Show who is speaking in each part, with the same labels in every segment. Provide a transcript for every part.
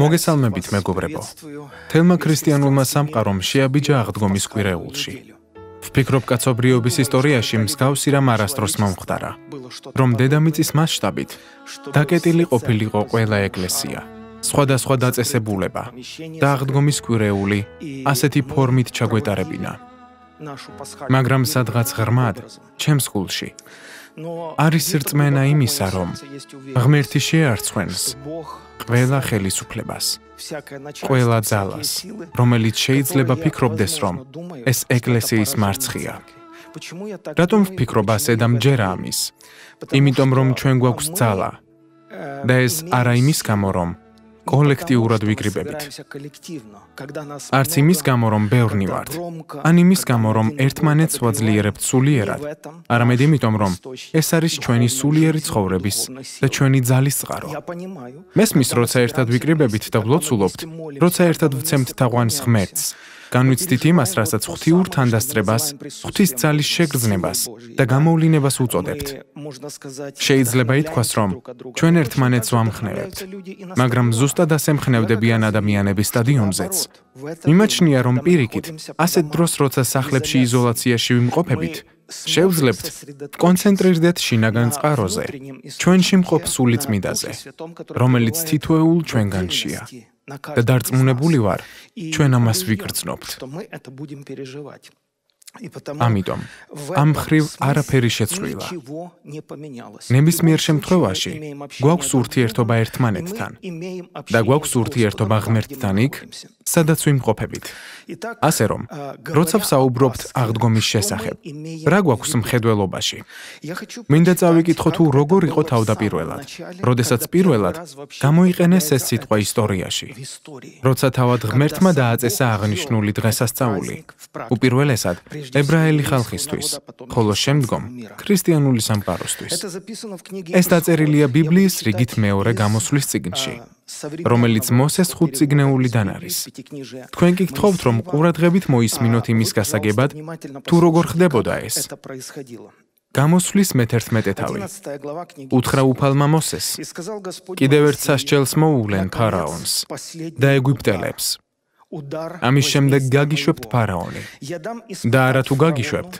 Speaker 1: მოგესალმებით მეგობრებო. თელმა ქრისტიანულმა სამყარომ შეაბიჯა აღდგომის კვირეულში. ვფიქრობ, კაცობრიობის ისტორიაში მსგავსი რამ არასდროს მომხდარა, რომ დედამიწის მასშტაბით დაკეტილი ყოფილიყო ყველა ეკლესია, სხვადასხვა დაწესებულება და აღდგომის კვირეული ასეთი ფორმით ჩაგვეტარებინა. მაგრამ სადღაც ღრმად, ჩემს გულში, არის რწმენა იმისა, რომ ღმერთი შეარცხვენს ყველა ხელისუფლებას, ყველა ძალას, რომელიც შეიძლება ფიქრობდეს, რომ ეს ეკლესიის მარცხია. რატომ ვფიქრობ ასე და მჯერა ამის? იმიტომ რომ ჩვენ გვაქვს ძალა. და ეს არა იმის გამო, რომ კოლექტიურად ვიკრიბებით. არც იმის გამო, რომ ბევრნი ვართ, ან იმის გამო, რომ ერთმანეთს ვაძლიერებთ სულიერად, არამედ იმიტომ, რომ ეს არის ჩვენი სულიერი ცხოვრების და ჩვენი ძალის წყარო. მესმის, როცა ერთად ვიკრიბებით და ვლოცულობთ, როცა ერთად ვცემთ თაღვანს ღმერთს, განვიცდით იმას, რასაც ღვთიურ თანდასწრებას, ღვთის ძალის შეგრძნებას და გამოვლინებას უწოდებთ. შეიძლება ითქვას, რომ ჩვენ ერთმანეთს ვამხნევებთ, მაგრამ ზუსტად ასემხნევდებიან ადამიანების სტადიონზეც. იმაჩნია, რომ პირიქით, ასეთ დროს როცა სახლებში იზოლაციაში ვიმყოფებით, შევძლებთ კონცენტრირდეთ შინაგან წყაროზე, ჩვენში მყოფ სული წმიდაზე, რომელიც თითოეულ ჩვენგანშია.
Speaker 2: და დარწმუნებული ვარ,
Speaker 1: ჩვენ ამას ვიგრძნობთ. ამიტომ ამ ხრივ არაფერი შეცვლილა. ნებისმიერ შემთხვევაში გვაქვს ურთიერთობა ერთმანეთთან და გვაქვს ურთიერთობა ღმერთთან იქ, სადაც ვიმყოფებით. ასე რომ, როცა ვსაუბრობთ აღდგომის შესახებ, რა გვაქვს მხედველობაში? მინდა წავიკითხო თუ როგორ იყო თავდაპირველად. როდესაც პირველად გამოიყენეს ეს სიტყვა ისტორიაში. როცა თავად ღმერთმა დააწესა აღნიშნული დღესასწაული. უპირველესად ებრაელი ხალხისთვის, ხოლო შემდგომ ქრისტიანული სამყაროსთვის.
Speaker 2: ეს დაწერილია
Speaker 1: ბიბლიის რიგით მეორე გამოსვლის წიგნში, რომელიც მოსეს ხუთწიგნეულიდან არის. თქვენ კი გთხოვთ, რომ ყურადღებით მოისმინოთ იმის გასაგებად, თუ როგორ ხდებოდა ეს. გამოსვლის მე-11 თავი. უთხრა უფალმა მოსეს: კიდევ ერთ სასჯელს მოუვლენ ფარაონს და ეგვიპტელებს. ამის შემდეგ გაგიშვებთ ფარაონი და არა თუ გაგიშვებთ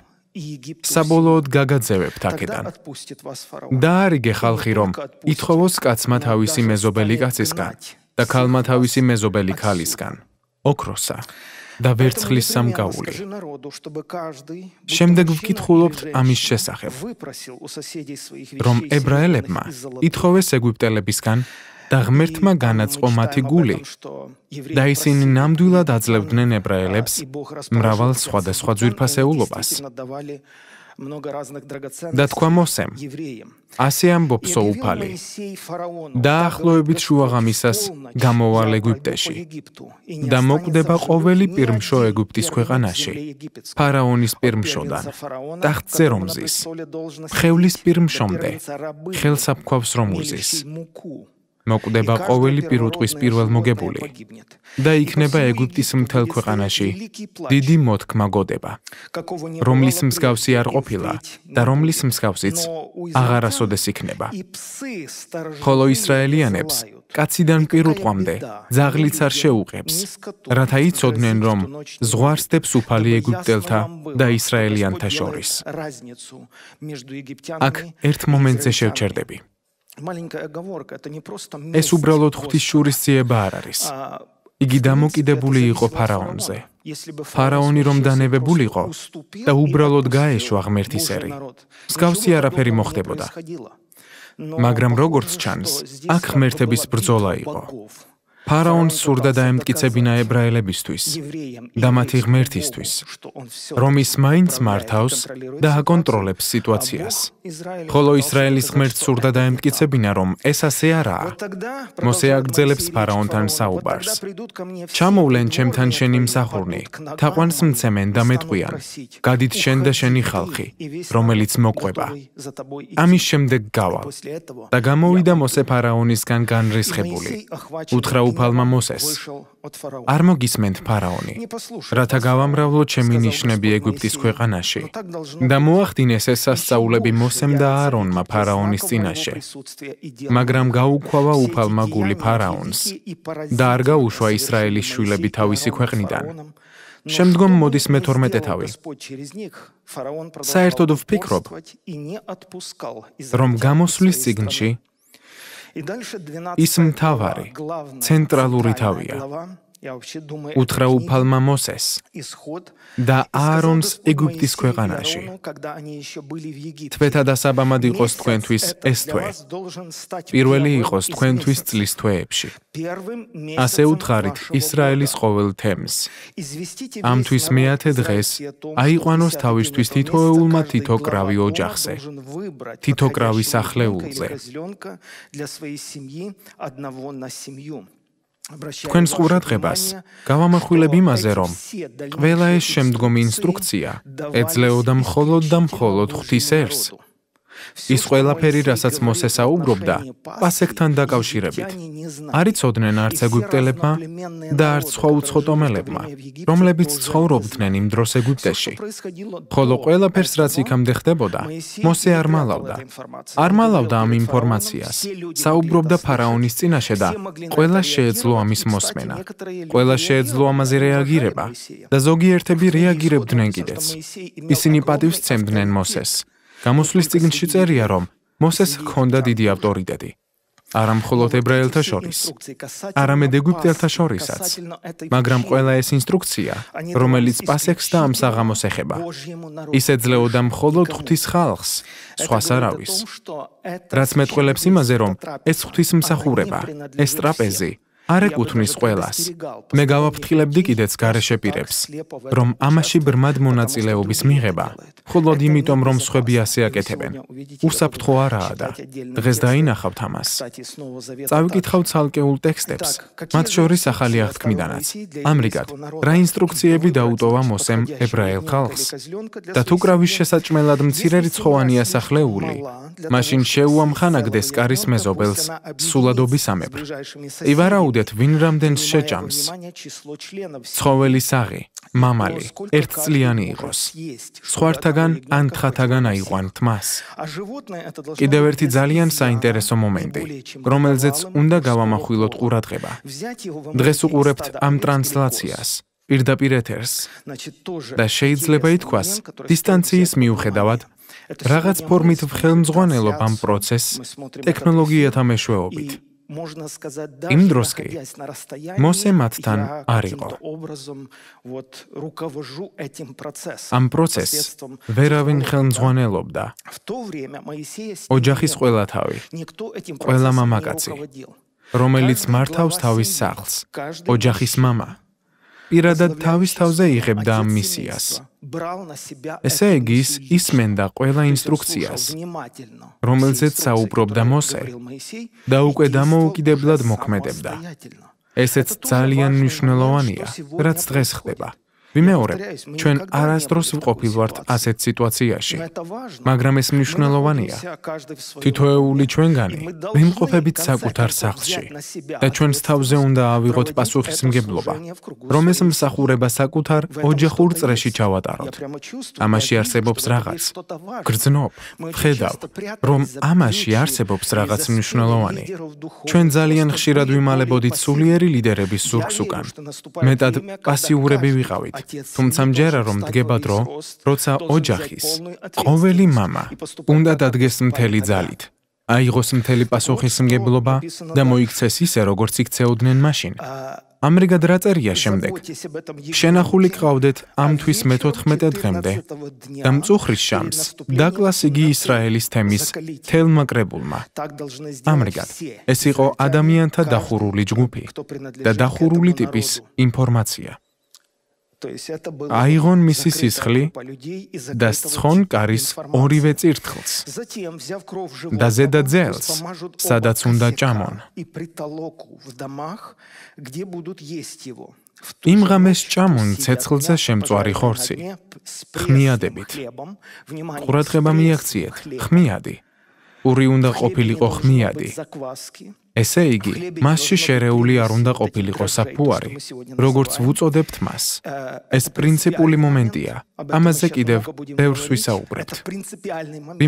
Speaker 1: საბოლოოდ გაგაძევებთ აქედან და არიგე ხალხი რომ ითხოვოს კაცმა თავისი მეზობელი კაცისგან და ქალმა თავისი მეზობელი ქალისგან ოქროსა და ვერცხლის სამგაული
Speaker 2: შემდეგ ვკითხულობთ ამის შესახებ რომ ებრაელებმა ითხოვეს
Speaker 1: ეგვიპტელებისგან და ღმერთმა განაწყო მათი გული და ისინი ნამდვილად აძლევდნენ ებრაელებს მრავალ სხვადასხვა ძვირფასეულობას
Speaker 2: много разных драгоценностей. Да თქვა მოსემ.
Speaker 1: ასე ამბობს უფალი. დაახლოებით შუაღამისას გამოვალ ეგვიპტეში. და მოკვდება ყოველი პირმშო ეგვიპტის ქვეყანაში. ფარაონის პირმშოდან. ტახტზე რომ ზის. ხევლის პირმშომდე. ხელსაფქვავს რომ უზის. მოკვდება ყოველი პირუტყვის პირველ მოგებული და იქნება ეგვიპტის მთელ ქვეყანაში დიდი მოთქმა გოდება რომლის მსგავსი არ ყოფილა და რომლის მსგავსიც აღარასოდეს იქნება ხოლო ისრაელიანებს კაციდან პირუტყვამდე ზაღლიც არ შეუყებს რათა იცოდნენ რომ ზღვარსდებს უფალი ეგვიპტელთა და ისრაელიანთა შორის
Speaker 2: აქ ერთ მომენტზე შევჩერდები маленькая оговорка это не просто ეს უბრალოდ ღვთისშურისძიება
Speaker 1: არ არის იგი დამოკიდებული იყო фараონზე фараონი რომ დანებებულიყო და უბრალოდ გაეშვა ღმერთის ერი მსგავსი არაფერი მოხდებოდა მაგრამ როგორც ჩანს აქ ღმერთების ბრძოლა იყო ფარაონს სურდა დაემტკიცებინა ებრაელებისთვის და მათი ღმერთისთვის, რომ ის მაინც მართავს და აკონტროლებს სიტუაციას. ხოლო ისრაელის ღმერთს სურდა დაემტკიცებინა, რომ ეს ასე არაა. მოსე აგძელებს ფარაონთან საუბარს. ჩამოვლენ ჩემთან შენი მსახურნი, თაყვანს მცემენ და მეტყვიან: "გადით შენ და შენი ხალხი, რომელიც მოყვება." ამის შემდეგ გავა და გამოვიდა მოსე ფარაონისგან განრისხებული. უთხრა უფალმა მოსეს.
Speaker 2: არ მოგისმენთ
Speaker 1: ფარაონი, რათა გავამრავლო ჩემი ნიშნები ეგვიპტის ქვეყანაში. და მოახდინეს ეს სასწაულები მოსემ და აარონმა ფარაონის წინაშე. მაგრამ გაუქვავა უფალმა გული ფარაონს და არ გაუშვა ისრაელის შვილები თავისი ქვეყნიდან. შემდგომ მოდის მე-12 თავი.
Speaker 2: საერთოდ ვფიქრობ, რომ გამოსვლის ციგნში ის მთავარი, ცენტრალური თავია.
Speaker 1: უთხრა უფალმა მოსეს და აარონს ეგვიპტის ქვეყანაში თვეთა დასაბამად იყოს თქვენთვის ეს თვე პირველი იყოს თქვენთვის წლის თვეებში ასე უთხარით ისრაელის ყოველ თემს ამ თვის მეათე დღეს აიყვანოს თავისთვის თითოეულმა თითო კრავი ოჯახზე თითო კრავი სახლეულზე
Speaker 2: для своей семьи одного на семью
Speaker 1: თქვენს ყურადღებას გავამახვილებ იმაზე, რომ ყველა ეს შემდგომი ინსტრუქცია ეძლეოდა მხოლოდ და მხოლოდ ღვთის ერს. ის ყველაფერი, რასაც მოსესა უბრობდა, პასექთან დაკავშირებით. არიწოდნენ არც ეგვიპტელებმა და არც სხვა უცხოტომელებმა, რომლებიც ცხოვრობდნენ იმ დროს ეგვიპტეში. ხოლო ყველაფერს, რაც იქამდე ხდებოდა, მოსე არ მალავდა. არ მალავდა ამ ინფორმაციას. საუბრობდა ფარაონის წინაშე და ყველა შეეძლო ამის მოსმენა. ყველა შეეძლო ამაზე რეაგირება და ზოგიერთები რეაგირებდნენ კიდეც. ისინი პატივს ცემდნენ მოსეს. გამოსვლის წიგნში წერია, რომ მოსეს ჰქონდა დიდი ავტორიტეტი. არა მხოლოდ ებრაელთა შორის, არამედ ეგვიპტელთა შორისაც. მაგრამ ყველა ეს ინსტრუქცია, რომელიც პასექს და ამ საღამოს ეხება, ის ეძლეოდა მხოლოდ ღვთის ხალხს, სხვას არავის. რაც მეტყველებს იმაზე, რომ ეს ღვთის მსახურება, ეს ტრაპეზი არ ეკუთვნის ყველას. მე გავაფრთხილებდი კიდეც გარეშე პირებს, რომ ამაში ბრმად მონაწილეობის მიღება, ხოლმე იმიტომ რომ სხვები ასე აკეთებენ. უსაფრთხო არაა და დღეს დაინახავთ ამას. წავიკითხავთ ალკეულ ტექსტებს, მათ შორის ახალი აღთქმიდანაც. ამრიგად, რა ინსტრუქციები დაუტოვა მოსემ ებრაელ ხალხს? და თუ კრავის შესაჭმელად მცირერიცხოვანია სახლეული, მაშინ შეუამხანაგდეს კარის მეზობელს სულადობის ამებრ. ივარაუდეთ, ვინ რამდენს შეჭამს. ცხოველი საღი, мамალი, ერთწლიანი იყოს. სხვართაგან ან თხათაგან აიყვანთ მას. კიდევ ერთი ძალიან საინტერესო მომენტი, რომელზეც უნდა გავამახვილოთ ყურადღება. დღეს უყურებთ ამ ტრანსლაციას. პირდაპირ ეთერს. და შეიძლება ითქვას, დისტანციის მიუხედავად, რაღაც ფორმით ხელმძღვანელობ ამ პროცესს ტექნოლოგიათა მეშვეობით.
Speaker 2: можно сказать да имдроски мосе маттан арико вот руковожу этим процессом
Speaker 1: ам процесс веравин хэнзванелобда
Speaker 2: в то время моисея
Speaker 1: оджахис ყველა თავი
Speaker 2: ყველა мамაკაცი
Speaker 1: რომელიც მართავს თავის სახლს ოჯახის мама პირადად თავის თავზე იღებდა ამ მისიას. ესე იგი, ისმენდა ყველა ინსტრუქციას, რომელზეც საუბრობდა მოსე და უკვე დამოუკიდებლად მოქმედებდა. ესეც ძალიან მნიშვნელოვანია, რაც დღეს ხდება. ვიმეორებ, ჩვენ არასდროს ვყოფილვართ ასეთ სიტუაციაში. მაგრამ ეს მნიშვნელოვანია. თითოეული ჩვენგანი მიმყოფებით საკუთარ სახლში და ჩვენს თავზე უნდა ავიღოთ პასუხისმგებლობა, რომ ეს მსახურება საკუთარ ოჯახურ წრეში ჩავატაროთ. ამაში არსებობს რაღაც. გრძნობ, ხედავ, რომ ამაში არსებობს რაღაც მნიშვნელოვანი. ჩვენ ძალიან ხშირად ვიმალებოდით სულიერი ლიდერების სურქს უკან. მეტად პასიურები ვიყავით. თუმცა მჯერა რომ დგება დრო, როცა ოჯახის ყოველი мама უნდა დადგეს მთელი ძალით. აიღოს მთელი პასუხისმგებლობა და მოიქცეს ისე, როგორც იქცეოდნენ მაშინ. ამრიგად რაწერია შემდეგ. შენახული გყავდეთ ამ თვის მე-14 დღემდე. და მწუხრის შამს დაკლას იგი ისრაელის თემის თელმაკრებულმა. ამრიგად ეს იყო ადამიანთა დახურული ჯგუფი და დახურული ტიპის ინფორმაცია. То есть это был Айгон миси сисхли да схон карис ორივე ცირთხლს და ზედა ძელს სადაც უნდა ჭამონ იმ ღამეს ჭამონ ცეცხლზე შემწვარი ხორცი ხმიადებით
Speaker 2: ყურადღება მიაქციეთ
Speaker 1: ხმიადი ური უნდა ყოფილიყო ხმიადი ესე იგი, მასში შერეული არ უნდა ყოფილიყო საფუარი, როგორც ვუწოდებთ მას. ეს პრინციპული მომენტია. ამაზე კიდევ ბევრს ვისაუბრებთ.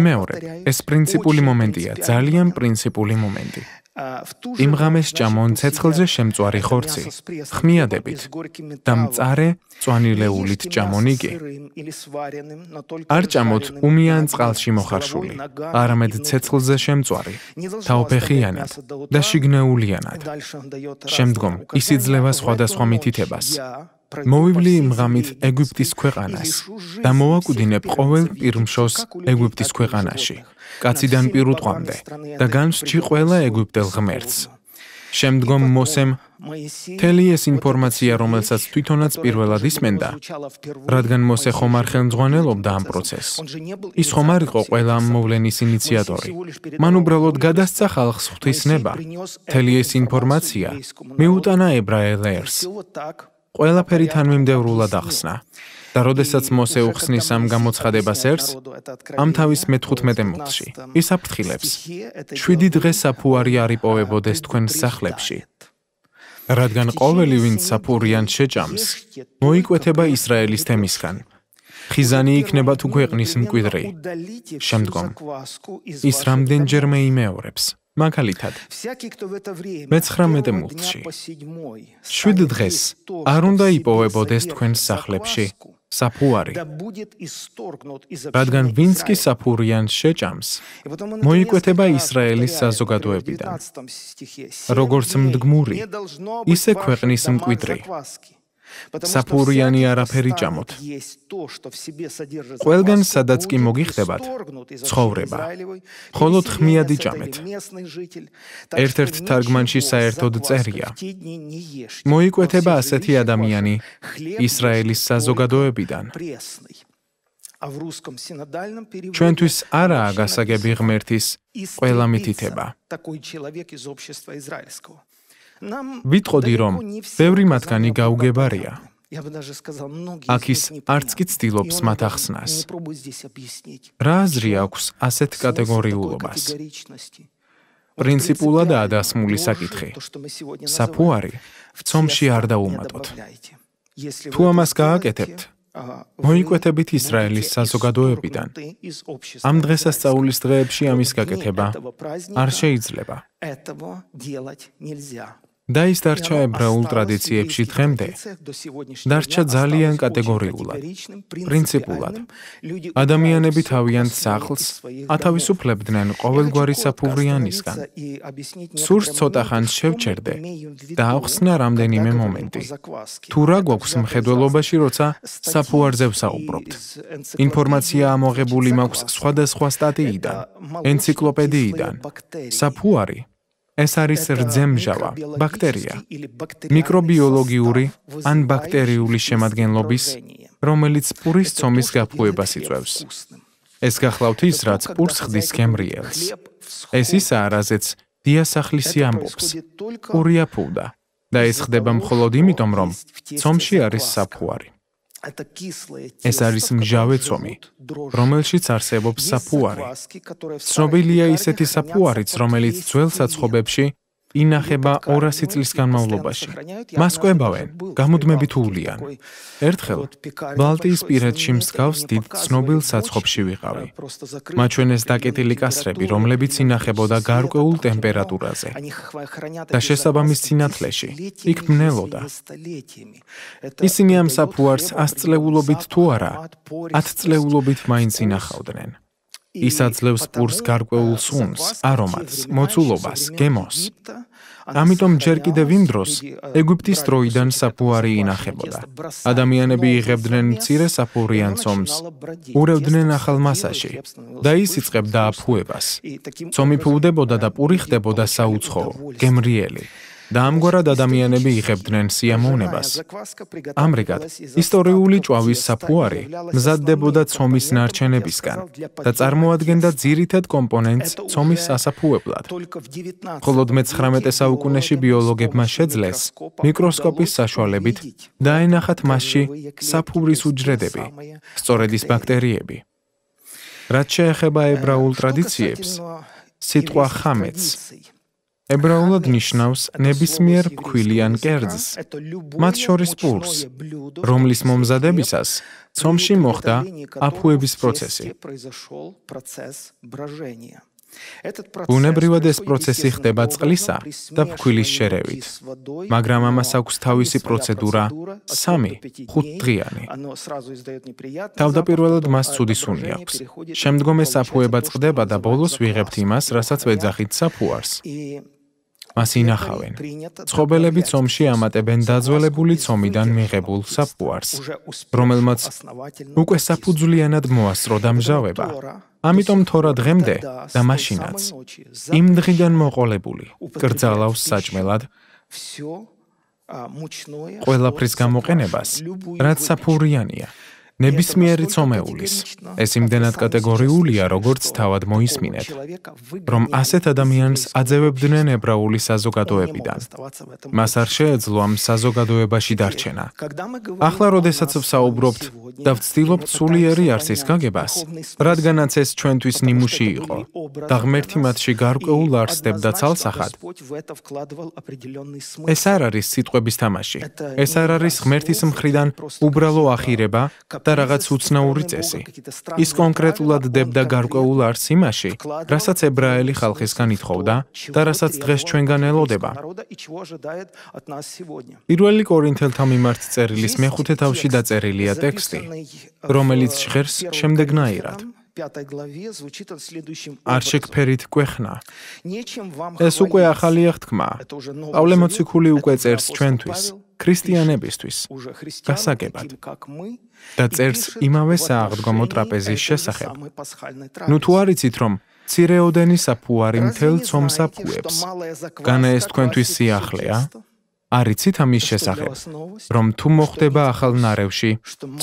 Speaker 1: მეორე, ეს პრინციპული მომენტია, ძალიან პრინციპული მომენტი. იმ ღამეს ჭამონ ცეცხლზე შემწვარი ხორცი ხმიადებით და მწარე წვანილეულით ჭამონ იგი არ ჭამოთ უმიან წყალში მოხარშული არამედ ცეცხლზე შემწვარი თაოფეხიანად და შიგნეულიანად შემდგომ ის იძლევა სხვადასხვა მითითებას მოვივლი მღამით ეგვიპტის ქვეყანას და მოვაკვდინებ ყოველ პირმშოს ეგვიპტის ქვეყანაში კაციდან პირუტყვამდე და განსჭი ყველა ეგვიპტელ ღმერთს შემდგომ მოსემ მთელი ეს ინფორმაცია რომელსაც თვითონაც პირველად ისმენდა რადგან მოსე ხომ არ ხელმძღვანელობდა ამ პროცესს ის ხომ არ იყო ყველა ამ მოვლენის ინიციატორი მან უბრალოდ გადასცა ხალხს ღვთისნება მთელი ეს ინფორმაცია მიუტანა ებრაელ ერს ყველაფერი თანმიმდევრულად ახსნა. და როდესაც მოსე უხსნის ამ გამოცხადებას ერთს, ამ თავის მე-15 მოცში, ის აფრთხილებს: "7 დღე საფუარი არიპოვებოდეს თქვენ სახლებში, რადგან ყოველი ვინც საფურიან შეჭამს, მოიკვეთება ისრაელის თემისგან. ხიზანი იქნება თუ ქვეყნის მკვიდრი. შემდგომ ის რამდენჯერმე იმეორებს: მაგალითად 19 მუხტში 7 დღეს არ უნდა იპოვებოდეს თქვენ სახლებში საფუარი
Speaker 2: რადგან ვინც კი
Speaker 1: საფურიან შეჭამს მოიკვეთება ისრაელის საზოგადოებიდან
Speaker 2: როგორც მდგმური ისე ქვეყნის მკვიდრი საფურიანი არაფერი ჭამოთ.
Speaker 1: ყველგან სადაც კი მოგიხდებათ, ცხოვრება. ხოლო თხმიადი ჭამეთ.
Speaker 2: ერთ-ერთ თარგმანში საერთოდ წერია:
Speaker 1: მოიკვეთება ასეთი ადამიანი ისრაელის საზოგადოებიდან.
Speaker 2: А в русском синодальном переводе
Speaker 1: Чვენთვის არაა გასაგები ღმერთის ყველა მითითება.
Speaker 2: Такой человек из общества израильского. ვიტყოდი რომ ბევრი მათგანი
Speaker 1: გაუგებარია
Speaker 2: Я бы даже сказал, многие
Speaker 1: из них არც კი ცდილობს მათ ახსნას. რა ზრი აქვს ასეთ კატეგორიულობას? პრინციპულად ადასმული საკითხი. საფუარი ცომში არ დაუმატოთ. თუ ამას გააკეთებთ, მოიკვეთებით ისრაელის საზოგადოებიდან. ამ დღესასწაულის დღეებში ამის გაკეთება არ შეიძლება.
Speaker 2: этого делать нельзя.
Speaker 1: და ის დარჩა ებრაულ ტრადიციებში დღემდე. დარჩა ძალიან კატეგორიულად, პრინციპულად. ადამიანები თავიანთ სახლს ათავისუფლებდნენ ყოველგვარი საფუვრიანისგან. სურს ცოტა ხანს შევჩერდე და ახსნა რამდენიმე მომენტი. თუ რა გვაქვს მხედველობაში, როცა საფუარზე ვსაუბრობთ. ინფორმაცია ამოღებული მაქვს სხვადასხვა სტატიიდან, ენციკლოპედიიდან. საფუარი ეს არის რძემჟავა, ბაქტერია, მიკრობიოლოგიური ან ბაქტერიული შემადგენლობის, რომელიც პურის ცომის გაფუებას იწვევს. ეს გახლავთ ის, რაც პურს ხდის გემრიელს. ეს ისაა, რაზეც დიასახლისი ამბობს. პურია ფუდა და ეს ხდება მხოლოდ იმიტომ, რომ ცომში არის საფუარი.
Speaker 2: ეს არის მჟავე ცომი,
Speaker 1: რომელშიც არსებობს საფუარი. ცნობილია ისეთი საფუარიც, რომელიც ძველ საცხობებში ინახება 200 წლის განმავლობაში. მას ყვებავენ, გამუდმებით უვლიან. ერთხელ ბალტიის პირეთში მსგავს დიდ ცნობილ საცხობში ვიყავი. მაჩვენეს დაკეტილი კასრები, რომლებიც ინახებოდა გარკვეულ ტემპერატურაზე. და შესაბამის ძინათლეში იქ მნელოდა. ისინი ამ საფუარს 100 წლეულობით თუ არა, 10 წლეულობით მაინც ინახავდნენ. ის აძლევს პურს გარკვეულ სუნს, არომატს, მოცულობას, გემოს. ამიტომ ჯერ კიდევ ვიმდროს ეგვიპტის დროიდან საფუარი ინახებოდა. ადამიანები იღებდნენ მცირე საფურიან ცომს, ურევდნენ ახალ მასაში და ის იწებდა აფუებას. ცომი ფუდებოდა და პური ხდებოდა საუცხო, გემრიელი. და ამგვარად ადამიანები იღებდნენ სიამოვნებას. ამრიგად, ისტორიული ჭავის საფუარი მზადდებოდა ცომის ნარჩენებისგან და წარმოადგენდა ძირითად კომპონენტს ცომის სასაფუებლად. ხოლო მე-19 საუკუნეში ბიოლოგებმა შეძლეს მიკროსკოპის საშუალებით დაენახათ მასში საფურის უჯრედები, სწორედ ის ბაქტერიები. რაც შეეხება ებრაულ ტრადიციებს, სიტყვა ხამეც ებრაულად ნიშნავს ნებისმიერ ფქვილიან კერძს, მათ შორის პურს, რომლის მომზადებისას ცომში მოხდა აფუების პროცესი. უნებრივად ეს პროცესი ხდება წყლისა და ფქვილის შერევით, მაგრამ ამას აქვს თავისი პროცედურა 3-5 დღიანი. თავდაპირველად მას ცუდი სუნი აქვს. შემდგომ ეს აფუება წყდება და ბოლოს ვიღებთ იმას, რასაც ვეძახით საფუარს. მას ინახავენ. ცხობელები ცომში ამატებენ დაძველებული ცომიდან მიღებულ საფუარს, რომელმაც უკვე საფუძვლიანად მოასწრო დამჟავება. ამიტომ თორა დღემდე და მაშინაც იმ დღიდან მოყოლებული კრძალავს საჭმელად ყველაფრის გამოყენებას, რაც საფურიანია. ნებისმიერი ცომეულის. ეს იმდენად კატეგორიულია, როგორც თავად მოისმინეთ, რომ ასეთ ადამიანს აძევებდნენ ებრაული საზოგადოებიდან. მას არ შეეძლო ამ საზოგადოებაში დარჩენა. ახლა როდესაც ვსაუბრობთ და ვცდილობთ სულიერი არსის გაგებას, რადგანაც ეს ჩვენთვის ნიმუში იყო და ღმერთი მათში გარკვეულ არსდებდა ცალსახად. ეს არ არის სიტყვების თამაში. ეს არ არის ღმერთის მხრიდან უბრალო ახირება. გახდა რაღაც უცნაური წესი. ის კონკრეტულად დებდა გარკვეულ არც იმაში, რასაც ებრაელი ხალხისგან ითხოვდა და რასაც დღეს ჩვენგან ელოდება. პირველი კორინთელთა მიმართ წერილის მე-5 თავში დაწერილია ტექსტი, რომელიც ღერს შემდეგნაირად:
Speaker 2: пятой главе звучит он следующим
Speaker 1: образом. Арчек ферит квехна.
Speaker 2: Нечем вам хвалиться. Ეს უკვე
Speaker 1: ახალი ახთქმა. პავლემოციკული უკვე წერს ჩვენთვის, ქრისტიანებისთვის. გასაგებად. და წერს იმავე საღდგომო ტრაპეზის შესახებ. Ну თუ არიცით რომ ცირეოდენი საფუარი მთელ ცომსაფუებს. განა ეს თქვენთვის სიახლეა. არიცით ამის შესახებ, რომ თუ მოხდება ახალ ნარევში,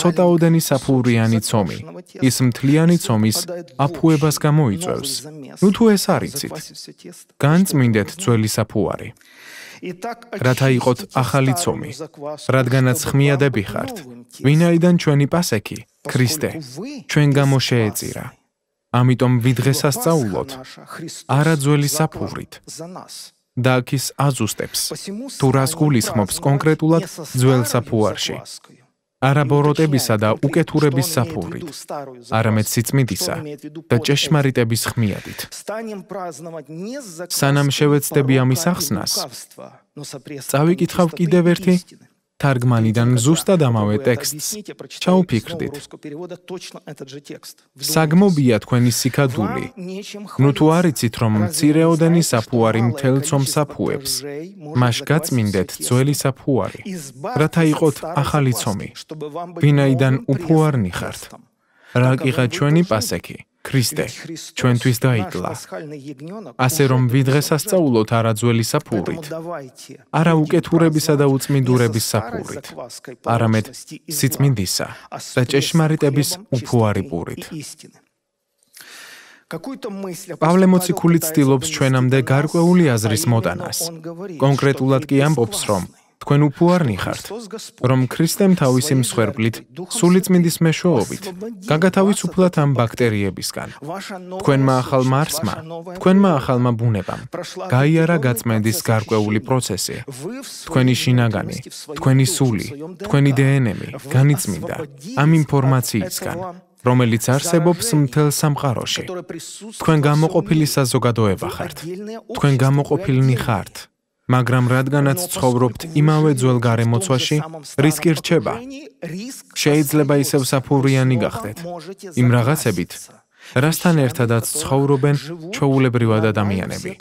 Speaker 1: ცოტაოდენი საფურიანი ცომი, ის მთლიანი ცომის აფუებას გამოიწვევს. ნუ თუ ეს არიცით, განწმინდეთ ძველი საფუარი. რათა იყოთ ახალი ცომი, რადგანაც ხმიადები ხართ, ვინაიდან ჩვენი პასექი, ქრისტე, ჩვენ გამოშეეწირა. ამიტომ ვიდღესასწაულოთ, არა ძველი საფურით. და ის აზუსტებს თუ რას გულისხმობს კონკრეტულად ძველ საფუარში არაბოროტებისა და უკეთურების საფური
Speaker 2: არამედ სიწმინდისა და ჭეშმარიტების
Speaker 1: ხმიადით სანამ შევეცდები ამის ახსნას წავიკითხავ კიდევ ერთი თარგმანიდან ზუსტად ამავე ტექსტს ჩაუფიქრდით. საგმობია თქვენი სიკადული. ნუ თუ არიცით რომ მცირეოდენი საფუარი მთელ ცომსაფუებს, მაშ გაწმინდეთ ძველი საფუარი. რათა იყოთ ახალი ცომი. ვინაიდან უფუარნი ხართ. რა კიღა ჩვენი პასექი? ქრისტე ჩვენთვის დაიკლა ასე რომ ვიდღესასწაულოთ არაძველი საფურით არა უკეთურებისა და უწმინდურების საფურით არამედ სიწმინდისა და ჭეშმარიტების უფუარი პურით
Speaker 2: какую-то мысль
Speaker 1: Павле Моцикулит стилобс ჩვენამდე გარკვეული აზრის მოტანას კონკრეტულად კი ამბობს რომ თქვენ უფუ არნიხართ, რომ ქრისტემ თავისი მსხვერპლით, სულიწმინდის მეშვეობით, გაგათავისუფლათ ამ ბაქტერიებისგან. თქვენმა ახალ მარსმა, თქვენმა ახალმა ბუნებამ გაიარა გაწმენდის გარკვეული პროცესი. თქვენი შინაგანი, თქვენი სული, თქვენი დნმ-ი განიწმინდა ამ ინფორმაციისგან. რომელიც არსებობს მთელ სამყაროში. თქვენ გამოყოფილი საზოგადოება ხართ. თქვენ გამოყოფილნი ხართ. მაგრამ რადგანაც ცხოვრობთ იმავე ძველ გარემოცვაში, რისკი რჩება. შეიძლება ისევ საფურიანი გახდეთ. იმ რაღაცებით, რასთან ერთადაც ცხოვრობენ ჩაულებრივად ადამიანები.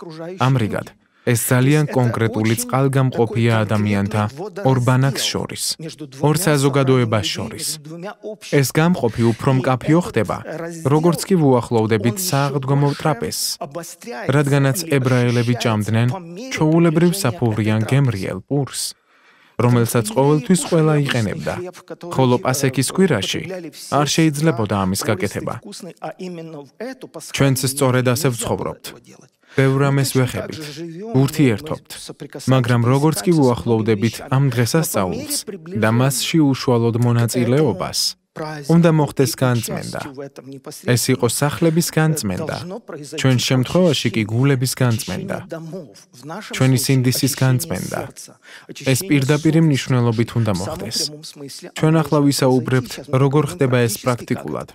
Speaker 1: ამრიგად, ეს ძალიან კონკრეტული წყალგამყოფია ადამიანთა ორბანაკს შორის, ორ საზოგადოებას შორის. ეს გამყოფი უფრო მკაფიო ხდება, როგორც კი ვუახლოვდებით საღდგომო ტრაპეზს, რადგანაც ებრაელები ჭამდნენ ჩოულებრივ საფურიან გემრიელ პურს. რომელსაც ყოველთვის ყველა იყენებდა. ხოლო პასექის კვირაში არ შეიძლება და ამის გაკეთება. ჩვენც სწორედ ასე ვცხოვრობთ. ბევრ ამეს ვეხებით, ურთიერთობთ, მაგრამ როგორც კი უახლოვდებით ამ დღესასწაულს და მასში უშუალოდ მონაწილეობას, უნდა მოხდეს განწმენდა. ეს იყოს სახლების განწმენდა. ჩვენ შემთხვევაში კი გულების განწმენდა. ჩვენი სინდისის განწმენდა. ეს პირდაპირ მნიშვნელობით უნდა მოხდეს. ჩვენ ახლა ვისაუბრებთ, როგორ ხდება ეს პრაქტიკულად.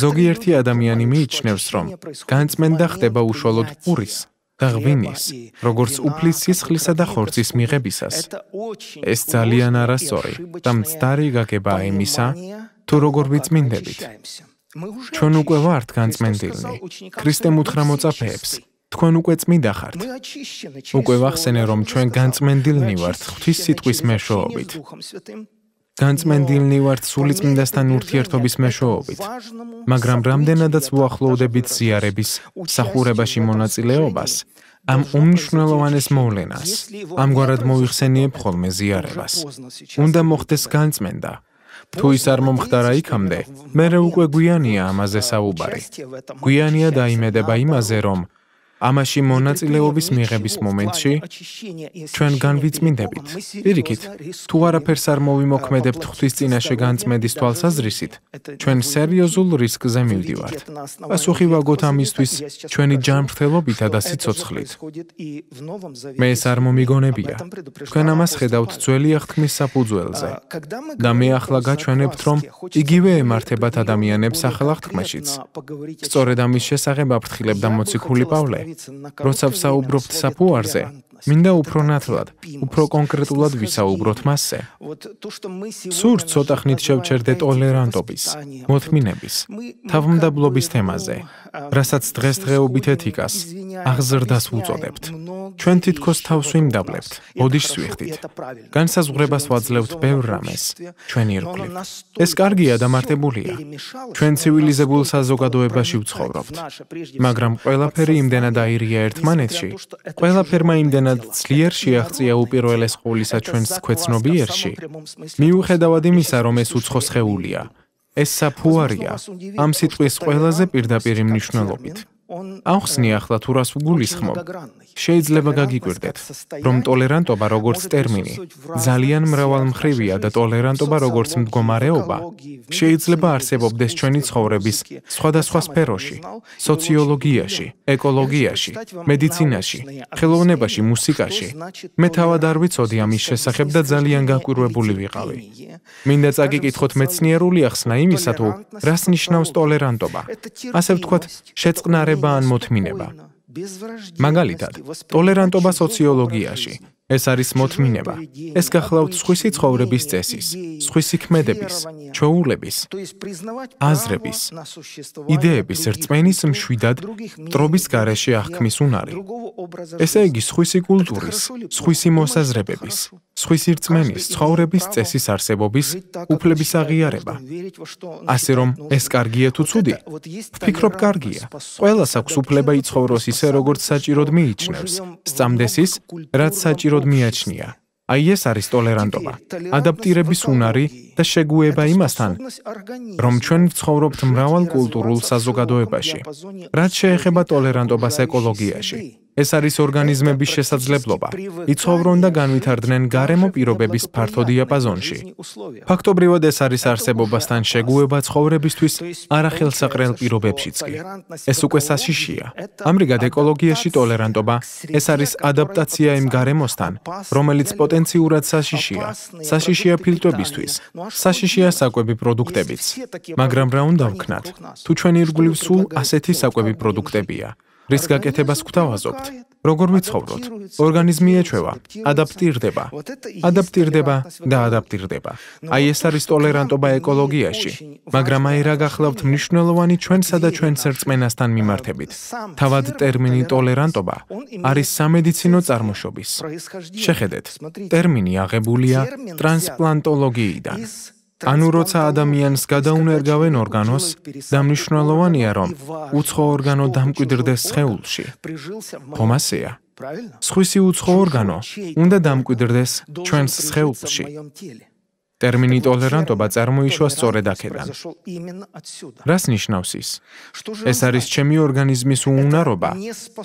Speaker 1: ზოგიერთი ადამიანი მიიჩნევს, რომ განწმენდა ხდება უშუალოდ ყურის და ღვინის, როგორც უფლის სისხლისა და ხორცის მიღებისას. ეს ძალიან არასწორი და მცდარი გაგება იმისა, თუ როგორ ვიწმინდებით. ჩვენ უკვე ვართ განწმენდილნი. ქრისტემ უთხრა მოწაფეებს: თქვენ უკვე წმინდა ხართ.
Speaker 2: უკვე ვახსენე, რომ ჩვენ განწმენდილნი ვართ ღვთის სიტყვის მეშვეობით.
Speaker 1: განწმენდილნი ვართ სულიწმინდასთან ურთიერთობის მეშვეობით, მაგრამ რამდენადაც ვუახლოვდებით ზიარების სახურებაში მონაწილეობას, ამ უმნიშვნელოვანეს მოვლენას, ამგვარად მოიხსენიებ ხოლმე ზიარებას. უნდა მოხდეს განწმენდა. თუ ის არ მომხდარა იქამდე, მე უკვე გვიანია ამაზე საუბარი. გვიანია დაიმედება იმაზე, რომ ამაში მონაწილეობის მიღების მომენტში ჩვენ განვიწმინდებით. პირიქით, თუ არაფერს არ მოვიმოქმედებთ ღვთის წინაშე განწმენდის თვალსაზრისით, ჩვენ სერიოზულ რისკზე მივდივართ. პასუხი ვაგოთ ამისთვის ჩვენი ჯანმრთელობითა და სიცოცხლით. მე ეს არ მომიგონებია. თქვენ ამას ხედავთ ძველი აღთქმის საფუძველზე. და მე ახლა გაჩვენებთ, რომ იგივე ემართებათ ადამიანებს ახალ აღთქმაშიც. სწორედ ამის შესახებ აფრთხილებ და მოციქული პავლე. როცა ვსაუბრობთ საფუარზე, მინდა უფრო ნათლად, უფრო კონკრეტულად ვისაუბროთ მასზე. სურს ცოტა ხნით შევჩერდე ტოლერანტობის, მოთმინების, თავმდაბლობის თემაზე, რასაც დღესდღეობით ეთიკას აღზრდას უწოდებთ. ჩვენ თითქოს თავს ვიმდაბლებთ, ბოდიშ სვიხდით. განსაზღვრებას ვაძლევთ ბევრ რამეს, ჩვენ ირგვლივ. ეს კარგია დამართებულია. ჩვენ ცივილიზებულ საზოგადოებაში ვცხოვრობთ. მაგრამ ყველაფერი იმდენად აირია ერთმანეთში. ყველაფერმა იმდენად ძლიერ შეაღწია უპირველეს ყოვლისა ჩვენს ქვეცნობიერში. მიუხედავად იმისა, რომ ეს უცხო შეეულია. ეს საფუარია ამ სიტყვის ყველაზე პირდაპირი მნიშვნელობით. ახსნია ახლა თუ რას ვგულისხმობ. შეიძლება გაგიგვერდეთ, რომ ტოლერანტობა როგორც ტერმინი ძალიან მრავალმხრივია და ტოლერანტობა როგორც მდგომარეობა შეიძლება არსებობდეს ჩვენი ცხოვრების სხვადასხვა სფეროში: სოციოლოგიაში, ეკოლოგიაში, მედიცინაში, ხელოვნებაში, მუსიკაში. მე თავად არ ვიცოდი ამის შესახებ და ძალიან გაკვირვებული ვიყავი. მინდა წაგიკითხოთ მეცნიერული ახსნა იმისა თუ რას ნიშნავს ტოლერანტობა. ასე ვთქვათ, შეწყნარება ღირება ან მოთმინება. მაგალითად, ტოლერანტობა სოციოლოგიაში. ეს არის მოთმინება. ეს გახლავთ სხვისი ცხოვრების წესის, სხვისი ქმედების, ჩვეულების, აზრების, იდეების რწმენის მშვიდად მტრობის გარეშე აღქმის უნარი. ესე იგი, სხვისი კულტურის, სხვისი მოსაზრებების, სხვის ირწმენის ცხოვრების წესის არსებობის უფლების აღიარება. ასე რომ ეს კარგია თუ ცუდი? ფიქრობ კარგია. ყოველას აქვს უფლება იცხოვროს ისე როგორც საჭიროდ მიიჩნევს. სწამდეს ის, რაც საჭიროდ მიაჩნია. აი ეს არის ტოლერანტობა, ადაპტირების უნარი და შეგუება იმასთან, რომ ჩვენ ვცხოვრობთ მრავალ კულტურულ საზოგადოებაში. რაც შეეხება ტოლერანტობას ეკოლოგიაში, ეს არის ორგანიზმების შესაძლებლობა. იცხოვრონ და განვითარდნენ გარემო პირობების ფართო დიაპაზონში. ფაქტობრივად ეს არის არსებობასთან შეგუება ცხოვრებისთვის არახელსაყრელ პირობებშიც კი. ეს უკვე საშიშია. ამრიგად ეკოლოგიაში ტოლერანტობა ეს არის ადაპტაცია იმ გარემოსთან, რომელიც პოტენციურად საშიშია. საშიშია ფილტვებისთვის, საშიშია საკვები პროდუქტებიც. მაგრამ რა უნდა ვქნათ? თუ ჩვენ ირგვლივ სულ ასეთი საკვები პროდუქტებია, რის გაკეთებას გვთავაზობთ. როგორ ვიცხოვროთ? ორგანიზმი ეჩვევა, ადაპტირდება. ადაპტირდება და ადაპტირდება. აი ეს არის ტოლერანტობა ეკოლოგიაში. მაგრამ აი რა გახლავთ მნიშვნელოვანი ჩვენსა და ჩვენ სერწმენასთან მიმართებით. თავად ტერმინი ტოლერანტობა არის სამედიცინო წარმოშობის.
Speaker 2: შეხედეთ, ტერმინი
Speaker 1: აღებულია ტრანსპლანტოლოგიიდან. ანუ როცა ადამიანს გადაუნერგავენ ორგანოს, დამნიშნულოვანია რომ უცხო ორგანო დამკვიდრდეს ცხეულში.
Speaker 2: ფომასია. სხვისი
Speaker 1: უცხო ორგანო უნდა დამკვიდრდეს ჩვენს ცხეულში. ტერმინი ტოლერანტობა წარმოიშვა სწორედ აქედან. რას ნიშნავს ის? ეს არის ჩემი ორგანიზმის უუნარობა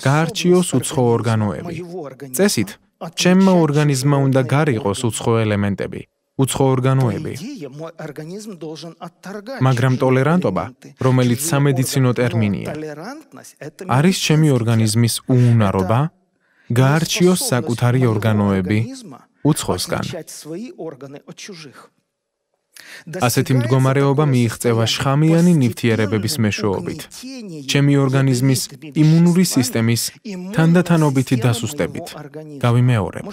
Speaker 1: გაარჩიოს უცხო ორგანოები. წესით, ჩემმა ორგანიზმმა უნდა გარიყოს უცხო ელემენტები, უცხო ორგანოები. მაგრამ ტოლერანტობა, რომელიც სამედიცინო ტერმინია, არის ჩემი ორგანიზმის უუნარობა გაარჩიოს საკუთარი ორგანოები უცხოსგან. ასეთი მდგომარეობა მიიღწევა შხამიანი ნივთიერებების მეშვეობით. ჩემი ორგანიზმის იმუნური სისტემის თანდათანობითი დასუსტებით. გავიმეორებ.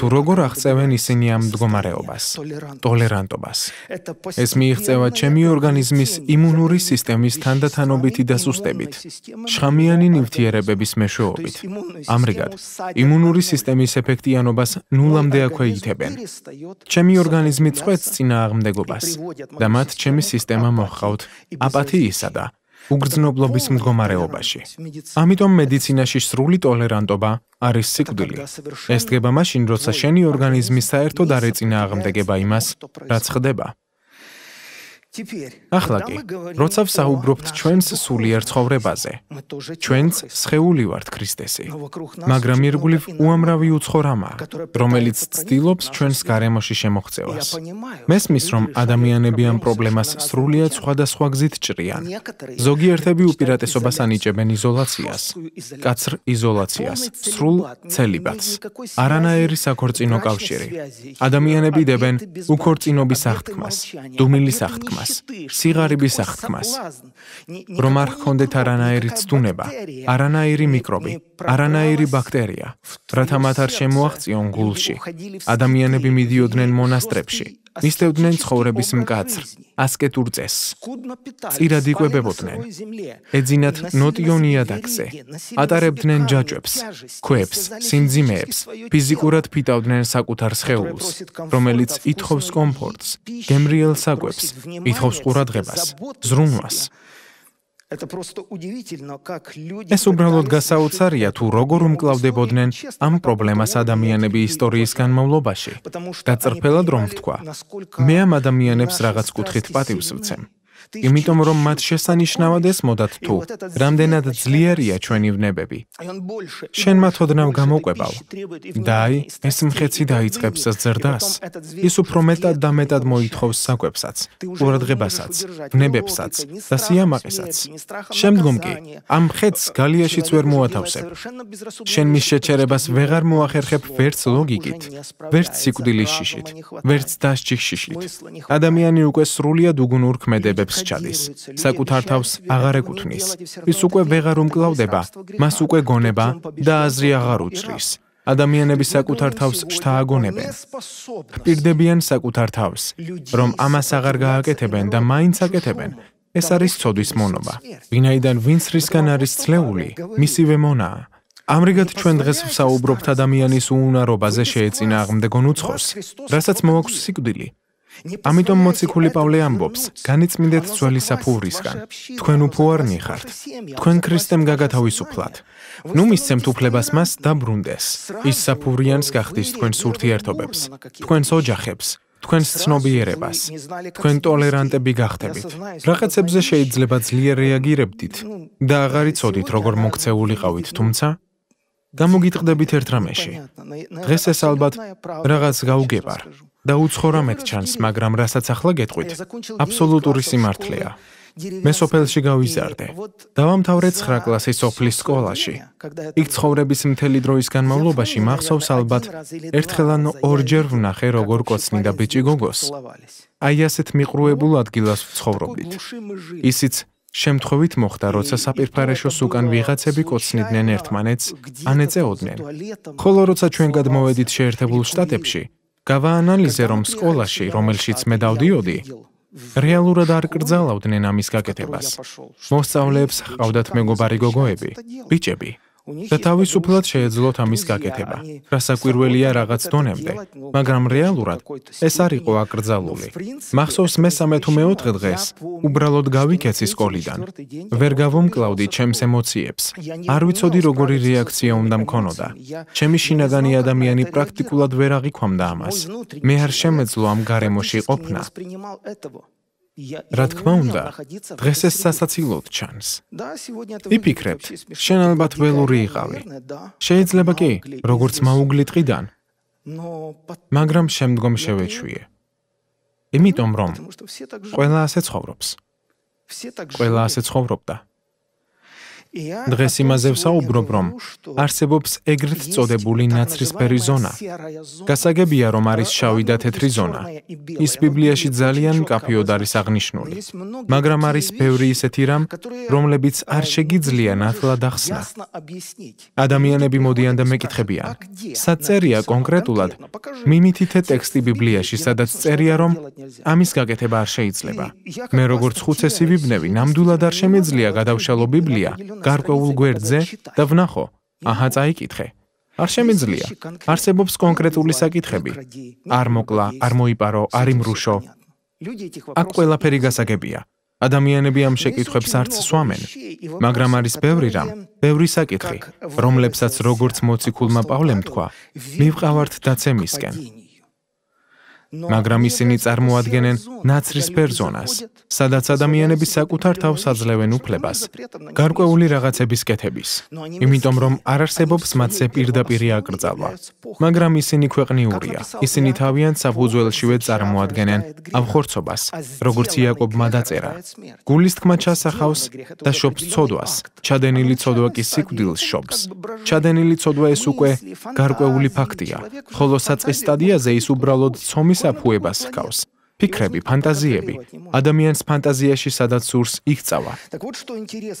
Speaker 1: თუ როგორ აღწევენ ისინი ამ მდგომარეობას? ტოლერანტობას. ეს მიიღწევა ჩემი ორგანიზმის იმუნური სისტემის თანდათანობითი დასუსტებით. შხამიანი ნივთიერებების მეშვეობით. ამრიგად, იმუნური სისტემის ეფექტიანობას ნულამდე აქვეითებენ. ჩემი ორგანიზმი წვეთს წინააღმდეგობა ხმებას და მათ ჩემი სისტემა მოხავთ აპათიისა და უგრძნობლობის მდგომარეობაში. ამიტომ მედიცინაში სრული ტოლერანტობა არის სიკვდილი. ეს დგება მაშინ, როცა შენი ორგანიზმი საერთოდ არ ეწინააღმდეგება იმას, რაც ხდება. ახლა კი როცა ვსაუბრობთ ჩვენს სულიერ ცხოვრებაზე ჩვენც შეეული ვართ ქრისტესი მაგრამ ირგულივ უამრავი უცხო რამა რომელიც ცდილობს ჩვენს გარემოში შემოღწევას მესმის რომ ადამიანები ამ პრობლემას სრულიად სხვადასხვა გზით ჭრიან ზოგიერთები უპირატესობას ანიჭებენ იზოლაციას კაცრ იზოლაციას სრულ ცელიბატს არანაირი საქორწინო კავშირი ადამიანები დებენ უქორწინობის აღთქმას დუმილის აღთქმას ყოფას, სიღარიბის აღქმას. რომ არ ხონდეთ არანაირი ცდუნება, არანაირი მიკრობი, არანაირი ბაქტერია, რათა მათ არ შემოაღწიონ გულში. ადამიანები მიდიოდნენ მონასტრებში, მისდევდნენ ცხოვრების მკაცრ ასკეტურ წესს. წირად იყვებებოდნენ. ეძინათ ნოტიონია დაგზე. ატარებდნენ ჯაჭვებს, ქვეებს, სიმძიმეებს. ფიზიკურად ფიტავდნენ საკუთარ სხეულს, რომელიც ითხოვს კომფორტს, გემრიელ საკვებს, ითხოვს ყურადღებას, ზრუნვას.
Speaker 2: Это просто удивительно, как люди Это убралот гасауцария,
Speaker 1: ту როგორ умкладებოდნენ ამ პრობლემას ადამიანები ისტორიის განმავლობაში. და წრფელად რომ ვთქვა, მე ამ ადამიანებს რაღაც კუთხით პატივს ვცემ. იმიტომ რომ მათ შესანიშნავად ესმოდათ თუ რამდენად ძლიერია ჩვენი ვნებები. შენ მათ ოდნავ გამოყვებავ. დაი, ეს მხეცი დაიწყებს ზრდას. ის უფრო მეტად და მეტად მოითხოვს საკვებსაც, ყურადღებასაც, ვნებებსაც და სიამაყესაც. შემდგომ კი ამ მხეცს გალიაშიც ვერ მოათავსებ. შენ მის შეჩერებას ვეღარ მოახერხებ ვერც ლოგიკით, ვერც სიკვდილის შიშით, ვერც დასჯის შიშით. ადამიანი უკვე სრულიად უგუნურქმედებს ბოძებს ჩადის, საკუთარ თავს აღარ ეკუთვნის. ის უკვე ਵეღარ უმკლავდება, მას უკვე გონება და აზრი აღარ უძრის. ადამიანები საკუთარ თავს შთააგონებენ. პირდებიან საკუთარ თავს, რომ ამას აღარ გააკეთებენ და მაინც აკეთებენ. ეს არის ცოდვის მონობა. ვინაიდან ვინც რისგან არის ძლეული, მისივე მონაა. ამრიგად ჩვენ დღეს ვსაუბრობთ ადამიანის უუნარობაზე შეეწინააღმდეგონ უცხოს, რასაც მოაქვს სიკვდილი. ამიტომ მოციქული პავლე ამბობს: განიწმინდეთ ძველი საფურისგან. თქვენ უფო არ ნიხართ. თქვენ ქრისტემ გაგათავისუფლათ. ნუ მისცემთ უფლებას მას და ბრუნდეს. ის საფურიანს გახდის თქვენს ურთიერთობებს, თქვენს ოჯახებს. თქვენს ცნობიერებას თქვენ ტოლერანტები გახდებით რაღაცებზე შეიძლება ძლიერ რეაგირებდით და აღარიცოდით როგორ მოქცეულიყავით თუმცა გამოგიტყდებით ერთ რამეში დღეს ეს ალბათ რაღაც გაუგებარ და უცხო რამეთ ჩანს, მაგრამ რასაც ახლა გეტყვით, აბსოლუტური სიმართლეა. მე სოფელში გავიზარდე. დავამთავრე 9 კლასის სოფლის სკოლაში. იქ ცხოვრების მთელი დროის განმავლობაში მახსოვს ალბათ ერთხელ ან ორჯერ ვნახე როგორ კოცნიდა ბიჭი გოგოს. აი ასეთ მიყრუებულ ადგილას ვცხოვრობდით. ისიც შემთხვევით მოხდა, როცა საპირფარეშოს უკან ვიღაცები კოცნიდნენ ერთმანეთს, ან ეწეოდნენ. ხოლო როცა ჩვენ გადმოვედით შეერთებულ შტატებში, გავაანალიზე, რომ სკოლაში, რომელშიც მე დავდიოდი, რეალურად არ კრძალავდნენ ამის გაკეთებას. მოსწავლეებს ყავდათ მეგობარი გოგოები, ბიჭები, და თავისუფლად შეეძლოთ ამის გაკეთება. გასაკვირველია რაღაც დონემდე, მაგრამ რეალურად ეს არ იყო აკრძალული. მახსოვს მესამე თუ მეოთხე დღეს, უბრალოდ გავიქეცი სკოლიდან. ვერ გავომკლავდი ჩემს ემოციებს. არ ვიცოდი როგორი რეაქცია უნდა მქონოდა. ჩემი შინაგანი ადამიანი პრაქტიკულად ვერ აღიქვამდა ამას. მე არ შემეძლო ამ გარემოში ყოფნა.
Speaker 2: რა თქმა უნდა, დღეს ეს
Speaker 1: სასაცილოდ ჩანს. ვიფიქრებ, შენ ალბათ ველური იყავი. შეიძლება კი, როგორც მაუგლი ტყიდან. მაგრამ შემდგომ შევეჩვიე. იმიტომ რომ ყველა ასე ცხოვრობს. ყველა ასე ცხოვრობდა. დღეს იმაზე ვსაუბრობ, რომ არსებობს ეგრეთ წოდებული ნაცრისფერი ზონა. გასაგებია, რომ არის შავი და თეთრი ზონა. ის ბიბლიაში ძალიან კაფიოდ არის აღნიშნული, მაგრამ არის ბევრი ისეთი რამ, რომლებიც არ შეგიძლია ნათლად ახსნა. ადამიანები მოდიან და მეკითხებიან: "სად წერია კონკრეტულად? მიმითითე ტექსტი ბიბლიაში, სადაც წერია, რომ ამის გაკეთება არ შეიძლება. მე როგორც ხუცესი ვიბნევი, ნამდვილად არ შემეძლია გადავშალო ბიბლია." გარკვეულ გვერდზე და ვნახო, აჰა წაიკითხე. არ შემიძლია. არსებობს კონკრეტული საკითხები. არ მოკლა, არ მოიპარო, არ იმრუშო. აქ ყველაფერი გასაგებია. ადამიანები ამ შეკითხებს არც სვამენ, მაგრამ არის ბევრი რამ, ბევრი საკითხი, რომლებსაც როგორც მოციქულმა პავლემ თქვა, მივყავართ დაცემისკენ. მაგრამ ისინი წარმოადგენენ ნაცრისფერ ზონას, სადაც ადამიანები საკუთარ თავს აძლევენ უფლებას, გარკვეული რაღაცების კეთების, იმიტომ რომ არ არსებობს მათზე პირდაპირ აკრძალვა. მაგრამ ისინი ქვეყნიურია, ისინი თავიანთ საფუძველშივე წარმოადგენენ ავხორცობას, როგორც იაკობმა დაწერა. გულის თქმა ჩასახავს და შობს ცოდვას, ჩადენილი ცოდვა კი სიკვდილს შობს. ჩადენილი ცოდვა ეს უკვე გარკვეული ფაქტია, ხოლო საწყის სტადიაზე ის უბრალოდ ცომის საფუებას ხავს. ფიქრები, ფანტაზიები. ადამიანის ფანტაზიაში სადაც სურს, იქ წავა.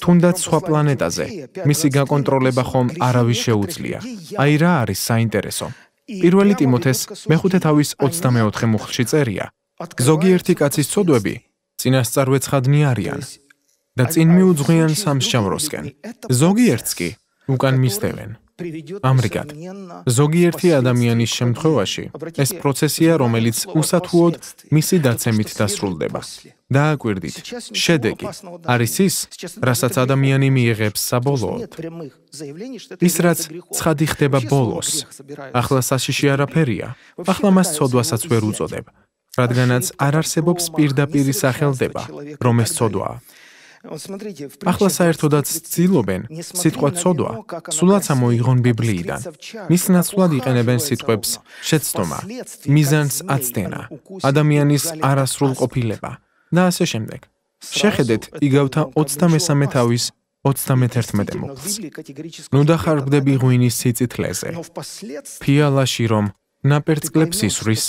Speaker 1: თუნდაც სხვა პლანეტაზე. მისი გაკონტროლება ხომ არავის შეუძლია. აი რა არის საინტერესო. პირველი ტიმოთეს მეხუთე თავის 24 მუხლში წერია. ზოგიერთი კაცის წოდები წინასწარვეცხადნი არიან და წინ მიუძღვიან სამსჯავროსკენ. ზოგიერთს კი უკან მისდევენ. ამრიგად ზოგიერთი ადამიანის შემთხვევაში ეს პროცესია რომელიც უსათუოდ მისი დაცემით დასრულდება დააკვირდით შედეგი არის ის რასაც ადამიანი მიიღებს საბოლოოდ
Speaker 2: ის რაც ცხადი ხდება ბოლოს
Speaker 1: ახლა საშიში არაფერია ახლა მას ცოდვასაც ვერ უწოდებ რადგანაც არ არსებობს პირდაპირი სახელდება რომ ეს ცოდვაა
Speaker 2: ახლა
Speaker 1: საერთოდაც ცდილობენ სიტყვა ცოდვა სულაც ამოიღონ ბიბლიიდან მის ნაცვლად იყენებენ სიტყვებს შეცდომა მიზანს აცდენა ადამიანის არასრულ ყოფილება და ასე შემდეგ შეხედეთ იგავთა 23 თავის 31 მოკლს ნუ დახარბდები ღვინის ციტლეზე ფიალაში რომ ნაპერწკლებს ისვრის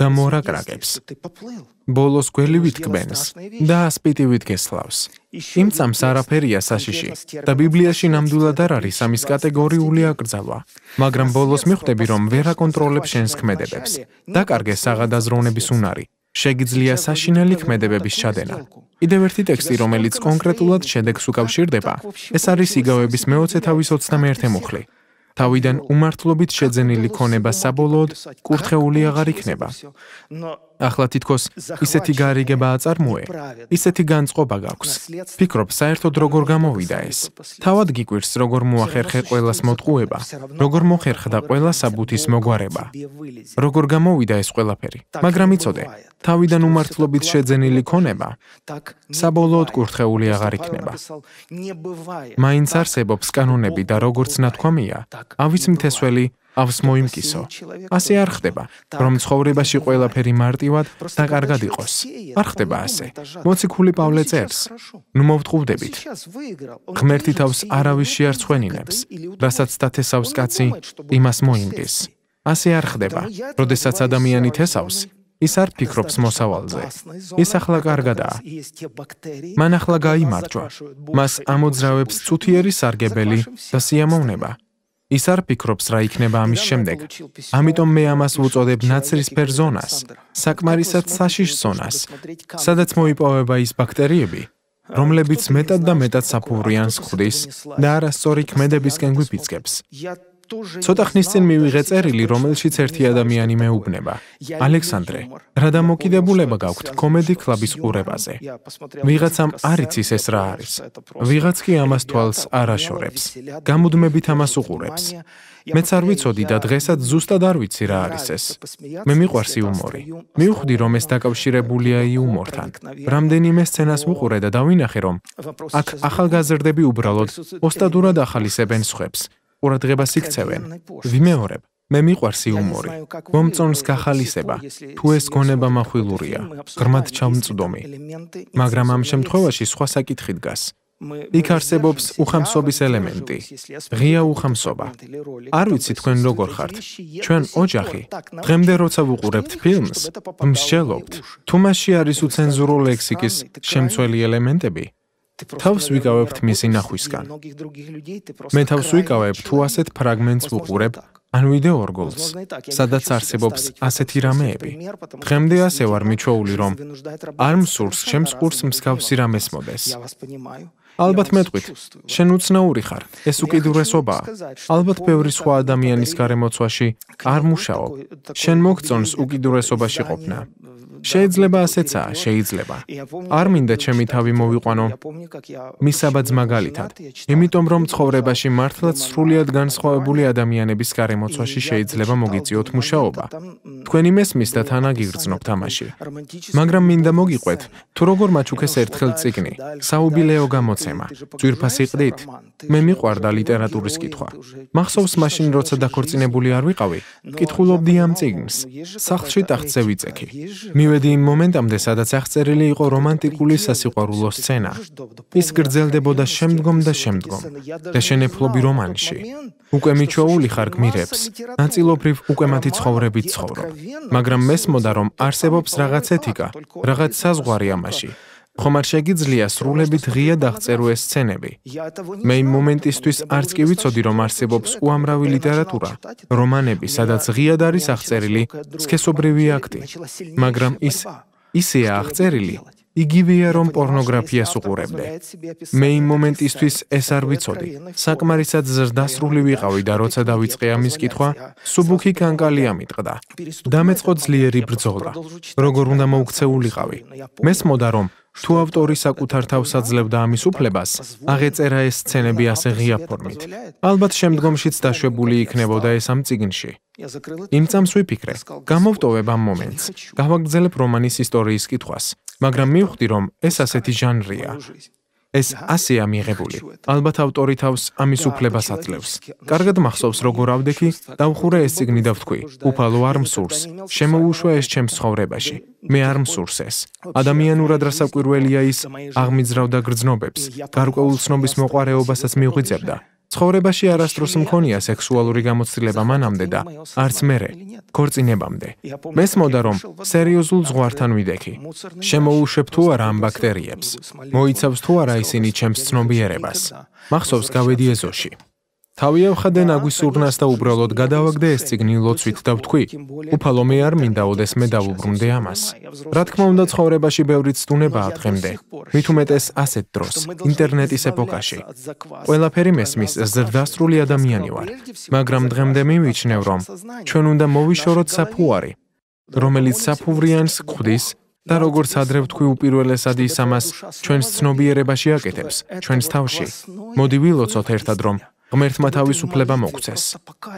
Speaker 1: და მორაკრაკებს. ბოლოს გველივით კბენს და ასპიტივით გესლავს. იმ წამს არაფერია საშიში და ბიბლიაში ნამდვილად არ არის ამის კატეგორიული აკრძალვა, მაგრამ ბოლოს მიხვდები რომ ვერ აკონტროლებს შენს ქმედებებს. დაკარგე საღადაზრონების უნარი. შეგიძლია საშინელი ქმედებების ჩადენა. კიდევ ერთი ტექსტი, რომელიც კონკრეტულად შედეგს უკავშირდება, ეს არის იგავების მე-21 თავის 21-ე მუხლი. თავიდან უმართლობით შეძენილი ქონება საბოლოოდ კურთხეული აღარ იქნება. ახლა თითქოს ისეთი გარიგება აწარმოე, ისეთი განწყობა გაქვს. ფიქრობ, საერთოდ როგორ გამოვიდა ეს? თავად გიკვირს, როგორ მოახერხე ყოველას მოტყუება, როგორ მოხერხდა ყოველა საბუთის მოგვარება. როგორ გამოვიდა ეს ყველაფერი? მაგრამ იცოდე, თავიდან უმართლობით შეძენილი ქონება, საბოლოოდ კურთხეული აღარ იქნება. მაინც არსებობს კანონები და როგორც ნათქვამია, ავის მთესველი ავს მოიმკისო. ასე არ ხდება, რომ ცხოვრებაში ყველაფერი მარტივად და კარგად იყოს. არ ხდება ასე. მოციქული პავლე წერს: "ნუ მოვთყუვდებით. ღმერთი თავს არავის შეარცხვენინებს, რასაც დათესავს კაცი, იმას მოიმკის." ასე არ ხდება. როდესაც ადამიანი თესავს, ის არ ფიქრობს მოსავალზე. ეს ახლა კარგადაა. მან ახლა გამოიმარჯვა. მას ამოძრავებს ცუთიერი სარგებელი და სიამოვნება. ის არ ფიქრობს რა იქნება ამის შემდეგ. ამიტომ მე ამას უწოდებ ნაცრისფერ ზონას, საკმარისად საშიშ ზონას, სადაც მოიპოვება ის ბაქტერიები, რომლებიც მეტად და მეტად საფურიანს ხვდის და არასწორი ქმედებისკენ გვიფიცკებს. ცოტა ხნის წინ მივიღე წერილი, რომელშიც ერთი ადამიანი მეუბნება: "ალექსანდრე, რა დამოკიდებულება გაქვთ კომედი კლუბის ყურებაზე? ვიღაცამ არ იცის ეს რა არის. ვიღაც კი ამას თვალს არ აშორებს. გამუდმებით ამას უყურებს. მეც არ ვიცოდი და დღესაც ზუსტად არ ვიცი რა არის ეს. მე მიყვარს იუმორი. მივხვდი რომ ეს დაკავშირებულია იუმორთან. რამდენიმე სცენას ვუყურე და დავინახე რომ აქ ახალგაზრდები უბრალოდ ოსტატურად ახალისებენ სხვებს. ყურადღებას იქცევენ. ვიმეორებ, მე მიყვარს იუმორი. მომწონს გახალისება, თუ ეს გონება מחვილურია, ღრმად ჩამწდომი. მაგრამ ამ შემთხვევაში სხვა საკითხი დგას. იქ არსებობს უხამსობის ელემენტი, ღია უხამსობა. არ ვიცი თქვენ როგორ ხართ. ჩვენ ოჯახი, დღემდე როცა ვუყურებთ ფილმს, მსჯელობთ, თუ მასში არის უცენზურო ლექსიკის შემცველი ელემენტები, თავს ვიკავებთ მისი ნახვისგან. მე თავს ვიკავებ თუ ასეთ ფრაგმენტს ვუყურებ ან ვიდეო ორგოლს, სადაც არსებობს ასეთი რამეები. დღემდე ასე ვარ მიჩვეული, რომ არ მსურს ჩემს კურს მსგავსი რამეს მოდეს. ალბათ მეტყვით, შენ უცნაური ხარ. ეს უკიდურესობაა. ალბათ ბევრი სხვა ადამიანის გარემოცვაში არ მუშაობ. შენ მოგწონს უკიდურესობაში ყოფნა. შეიძლება ასეცაა, შეიძლება. არ მინდა ჩემი თავი მოვიყვანო. მისაბაც მაგალითად, იმიტომ რომ ცხოვრებაში მართლაც სრულიად განსხვავებული ადამიანების გარემოცვაში შეიძლება მოგიწიოთ მუშაობა. თქვენ იმესმის და თანაგიგრძნობ თამაში. მაგრამ მინდა მოგიყვეთ, თუ როგორ მაჩუქეს ერთხელ ციგნი, საუბილეო გამოცემა, ძვირფასი ყდით, მე მიყვარდა ლიტერატურის კითხვა. მახსოვს მაშინ როცა დაქორწინებული არ ვიყავი, მკითხულობდი ამ წიგნს. სახლში ტახტზე ვიწექი. მივედი იმ მომენტამდე, სადაც აღწერილი იყო რომანტიკული სასიყვარულო სცენა. ის გრძელდებოდა შემდგომ და შემდგომ. და შენეფლობი რომანში. უკვე მიჩვეული ხარ გმირებს. ნაწილობრივ უკვე მათი ცხოვრები ცხოვრობ. მაგრამ მესმოდა რომ არსებობს რაღაც ეთიკა, რაღაც საზღვარი ამაში. ხომ არ შეგიძლია სრულებით ღია დაღწერო ეს სცენები? მე იმ მომენტისთვის არც კი ვიცოდი რომ არსებობს უამრავი ლიტერატურა, რომანები, სადაც ღიად არის აღწერილი სქესობრივი აქტი, მაგრამ ის ისეა აღწერილი იგივეა რომ პორნოგრაფიას უყურებდე. მე იმ მომენტისთვის ეს არ ვიცოდი. საკმარისად ზრდასრული ვიყავი და როცა დავიწყე ამის კითხვა, სუბუქი კანკალი ამიტყდა. დამეწყო ძლიერი ბრძოლა. როგორ უნდა მოუქცეულიყავი? მესმოდა რომ თუ ავტორი საკუთარ თავს აძლევდა ამის უფლებას, აღეწერა ეს სცენები ასე ღია ფორმით. ალბათ შემდგომშიც დაშვებული იქნებოდა ეს ამ წიგნში. იმ წამს ვიფიქრე, გამოვტოვებ ამ მომენტს, გავაგრძელებ რომანის ისტორიის კითხვას, მაგრამ მივხვდი რომ ეს ასეთი ჟანრია. ეს ასეა მიღებული. ალბათ ავტორი თავს ამის უფლებას აძლევს. კარგად მახსოვს როგორ ავდექი, დავხურე ეს წიგნი და ვთქვი, უფალო არ მსურს. შემოუშვა ეს ჩემს ხოვრებაში. მე არ მსურს ეს. ადამიანურად რასაკვირველია ის აღმიძრავდა გრძნობებს, გარკვეულ ცნობის მოყარეობასაც მიუღვიძებდა. ცხოვრებაში არასდროს მქონია სექსუალური გამოცდილება მანამდე და არც მერე, ქორწინებამდე. მესმოდა რომ სერიოზულ ზღვართან ვიდექი. შემოუშვებ თუ არა ამ ბაქტერიებს. მოიცავს თუ არა ისინი ჩემს ცნობიერებას. მახსოვს გავედი ეზოში. თავია ხდე ნაგვის ურნას და უბრალოდ გადავაგდე ეს ციგნი ლოცვით და ვთქვი უფალო მე არ მინდა ოდეს მე დავუბრუნდე ამას რა თქმა უნდა ცხოვრებაში ბევრი ცდუნება ატღემდე მით უმეტეს ასეთ დროს ინტერნეტის ეპოქაში ყველაფერი მესმის ზრდასრული ადამიანი ვარ მაგრამ დღემდე მივიჩნევ რომ ჩვენ უნდა მოვიშოროთ საფუარი რომელიც საფუვრიანს ხვდის და როგორც ადრე ვთქვი უპირველესად ის ამას ჩვენს ცნობიერებაში აკეთებს ჩვენს თავში მოდი ვილოცოთ ერთად რომ ღმერთმა თავისუფლება მოგცეს.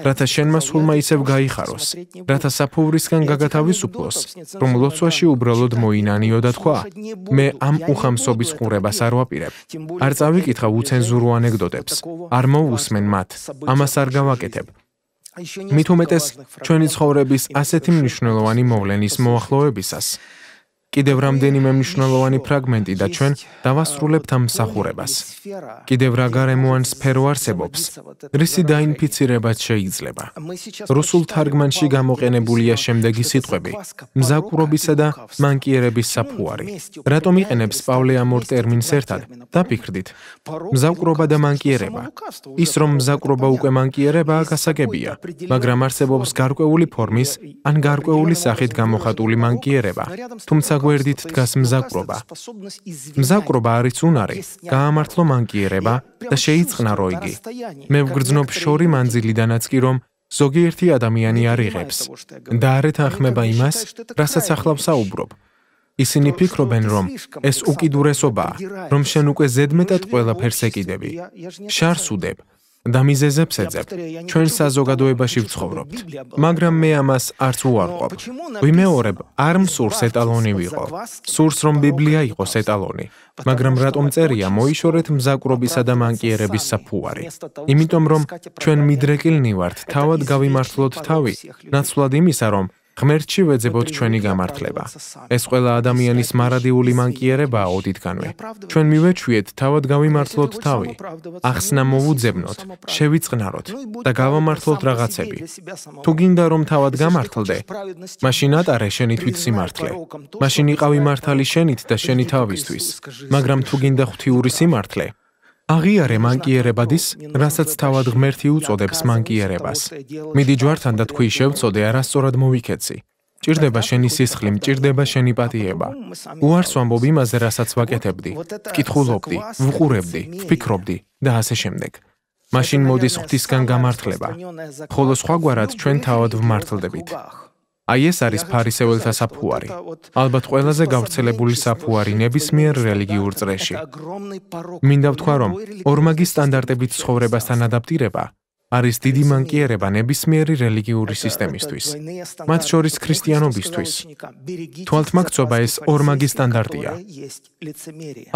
Speaker 1: რათა შენმა სულმა ისევ გაიხაროს, რათა საფოვრისგან გაგათავისუფლოს, რომ ლოცვაში უბრალოდ მოინანიო და თქვა: მე ამ უხამსობის ყურებას არ ვაპირებ. არ წავიკითხავ უცენზურო ანეკდოტებს. არ მოусმენ მათ. ამას არ გავაკეთებ. მით უმეტეს, ჩვენი ცხოვრების ასეთი მნიშვნელოვანი მოვლენის მოახლოებისას კიდევ რამდენიმე მნიშვნელოვანი ფრაგმენტი და ჩვენ დავასრულებთ ამ მსახურებას. კიდევ რა გარემოან სფერო არსებობს, რისი დაინფიცირებაც შეიძლება. რუსულ თარგმანში გამოყენებულია შემდეგი სიტყვები: მზაკვრობისა და მანკიერების საფუარი. რატომ იყენებს პავლე ამორ ტერმინს ერთად? დაფიქრდით. მზაკვრობა და მანკიერება. ის რომ მზაკვრობა უკვე მანკიერებაა გასაგებია, მაგრამ არსებობს გარკვეული ფორმის ან გარკვეული სახით გამოხატული მანკიერება. თუმცა გვერდით დგას მზაკრობა. მზაკრობა არის უნარი, გაამართლო მანკიერება და შეიძლება რო იგი. მე ვგრძნობ შორი მანძილიდანაც კი რომ ზოგიერთი ადამიანი არიღებს და არეთ ახმება იმას, რასაც ახლავსა უბრობ. ისინი ფიქრობენ რომ ეს უკიდურესობა, რომ შენ უკვე ზედმეტად ყველაფერს ეკიდები. შარს უდებ და მიზეზებს ეძებ. ჩვენ საზოგადოებაში ვცხოვრობთ, მაგრამ მე ამას არც უარყოფ. ვიმეორებ, არ მსურს ეტალონი ვიყო. სურს რომ ბიბლია იყოს ეტალონი, მაგრამ რატომ წერია მოიშორეთ მზაკვრობისა და მანკიერების საფუარი? იმიტომ რომ ჩვენ მიდრეკილნი ვართ, თავად გავიმართლოთ თავი, ნაცვლად იმისა, რომ ღმერთში ვეძებოთ ჩვენი გამართლება. ეს ყველა ადამიანის მარადიული მანკიერებაა ოდითგანვე. ჩვენ მივეჩვიეთ, თავად გამიმართლოთ თავი. ახსნა მოუძებნოთ, შევიწყნაროთ და გავამართლოთ რაღაცები. თუ გინდა რომ თავად გამართლდე, მაშინ ატარე შენი თვით სიმართლე. მაშინ იყავი მართალი შენით და შენი თავისთვის. მაგრამ თუ გინდა ღვთიური სიმართლე, აღიარე მანკიერებადის, რასაც თავად ღმერთი უწოდებს მანკიერებას. მიდი ჯვართან და თქვი შევწოდე არასწორად მოვიქეცი. ჭირდება შენი სისხლი, ჭირდება შენი პატიება. უარს ვამბობ იმაზე, რასაც ვაკეთებდი. ვკითხულობდი, ვუყურებდი, ვფიქრობდი და ასე შემდეგ. მაშინ მოდის ღვთისგან გამართლება. ხოლო სხვაგვარად ჩვენ თავად ვმართლდებით. აი ეს არის ფარისეველთა საფუარი. ალბათ ყველაზე გავრცელებული საფუარი ნებისმიერ რელიგიურ წრეში. მინდა ვთქვა, რომ ორმაგი სტანდარტებით ცხოვრებასთან ადაპტირება არის დიდი მანკიერება ნებისმიერი რელიგიური სისტემისთვის, მათ შორის ქრისტიანობისთვის. თვალთმაქცობა ეს ორმაგი სტანდარტია.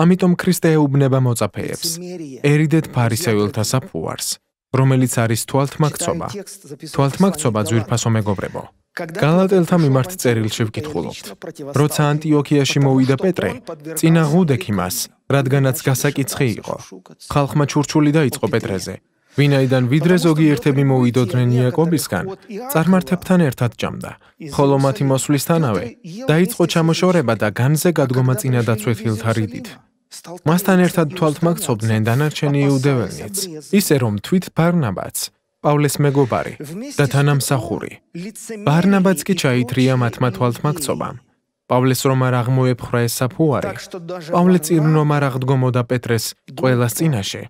Speaker 1: ამიტომ ქრისტე ეუბნება მოწაფეებს: ერიდეთ ფარისეველთა საფუარს. რომელიც არის თვალთმაქცობა. თვალთმაქცობა ძვირფასო მეგობრებო. გალატელთა მიმართ წერილში ვკითხულობთ. როცა ანტიოქიაში მოვიდა პეტრე, წინა ღუდეკ იმას, რადგანაც გასაკიცხი იყო. ხალხმა ჩურჩული დაიწყო პეტრეზე. ვინაიდან ვიდრე ზოგი ერთები მოვიდოდნენ იაკობისგან, წარმართებთან ერთად ჯამდა. ხოლო მათი მოსვლისთანავე დაიწყო ჩამოშორება და განზე გადგომა წინა დაცვეთილთა რიდით. მასთან ერთად თვალთმაგცობდნენ დანარჩენი იუდეველიც, ისე რომ თვით ბარნაბაც, პავლეს მეგობარი და თანამსახური. ბარნაბაც კი ჩაითრია მათმა თვალთმაგცობამ. პავლეს რომ არ აღმოეფხრა ეს საფუარი, პავლე წინ რომ არ აღდგომოდა პეტრეს ყოველას წინაშე,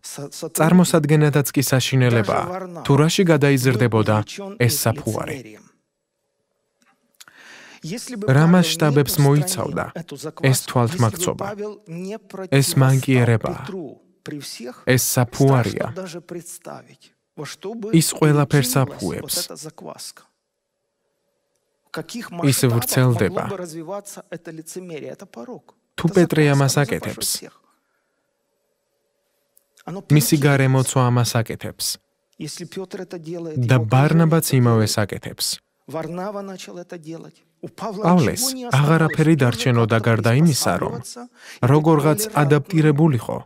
Speaker 1: წარმოსადგენადაც კი საშინელება, თუ რაში გადაიზრდებოდა ეს საფუარი.
Speaker 2: Если бы რა მასშტაბებს მოიცავდა ეს თვალთმაქცობა? ეს მანკიერება. ეს საფუარია. ის ყველაფერს საფუებს. ის ვრცელდება.
Speaker 1: თუ პეტრე ამას აკეთებს. მისი გარემოცვა ამას აკეთებს.
Speaker 2: Если Пётр это делает, да Варнава начал это делать. პავლეს აღარაფერი
Speaker 1: დარჩენოდა გარდა იმისა, რომ როგორღაც ადაპტირებულიყო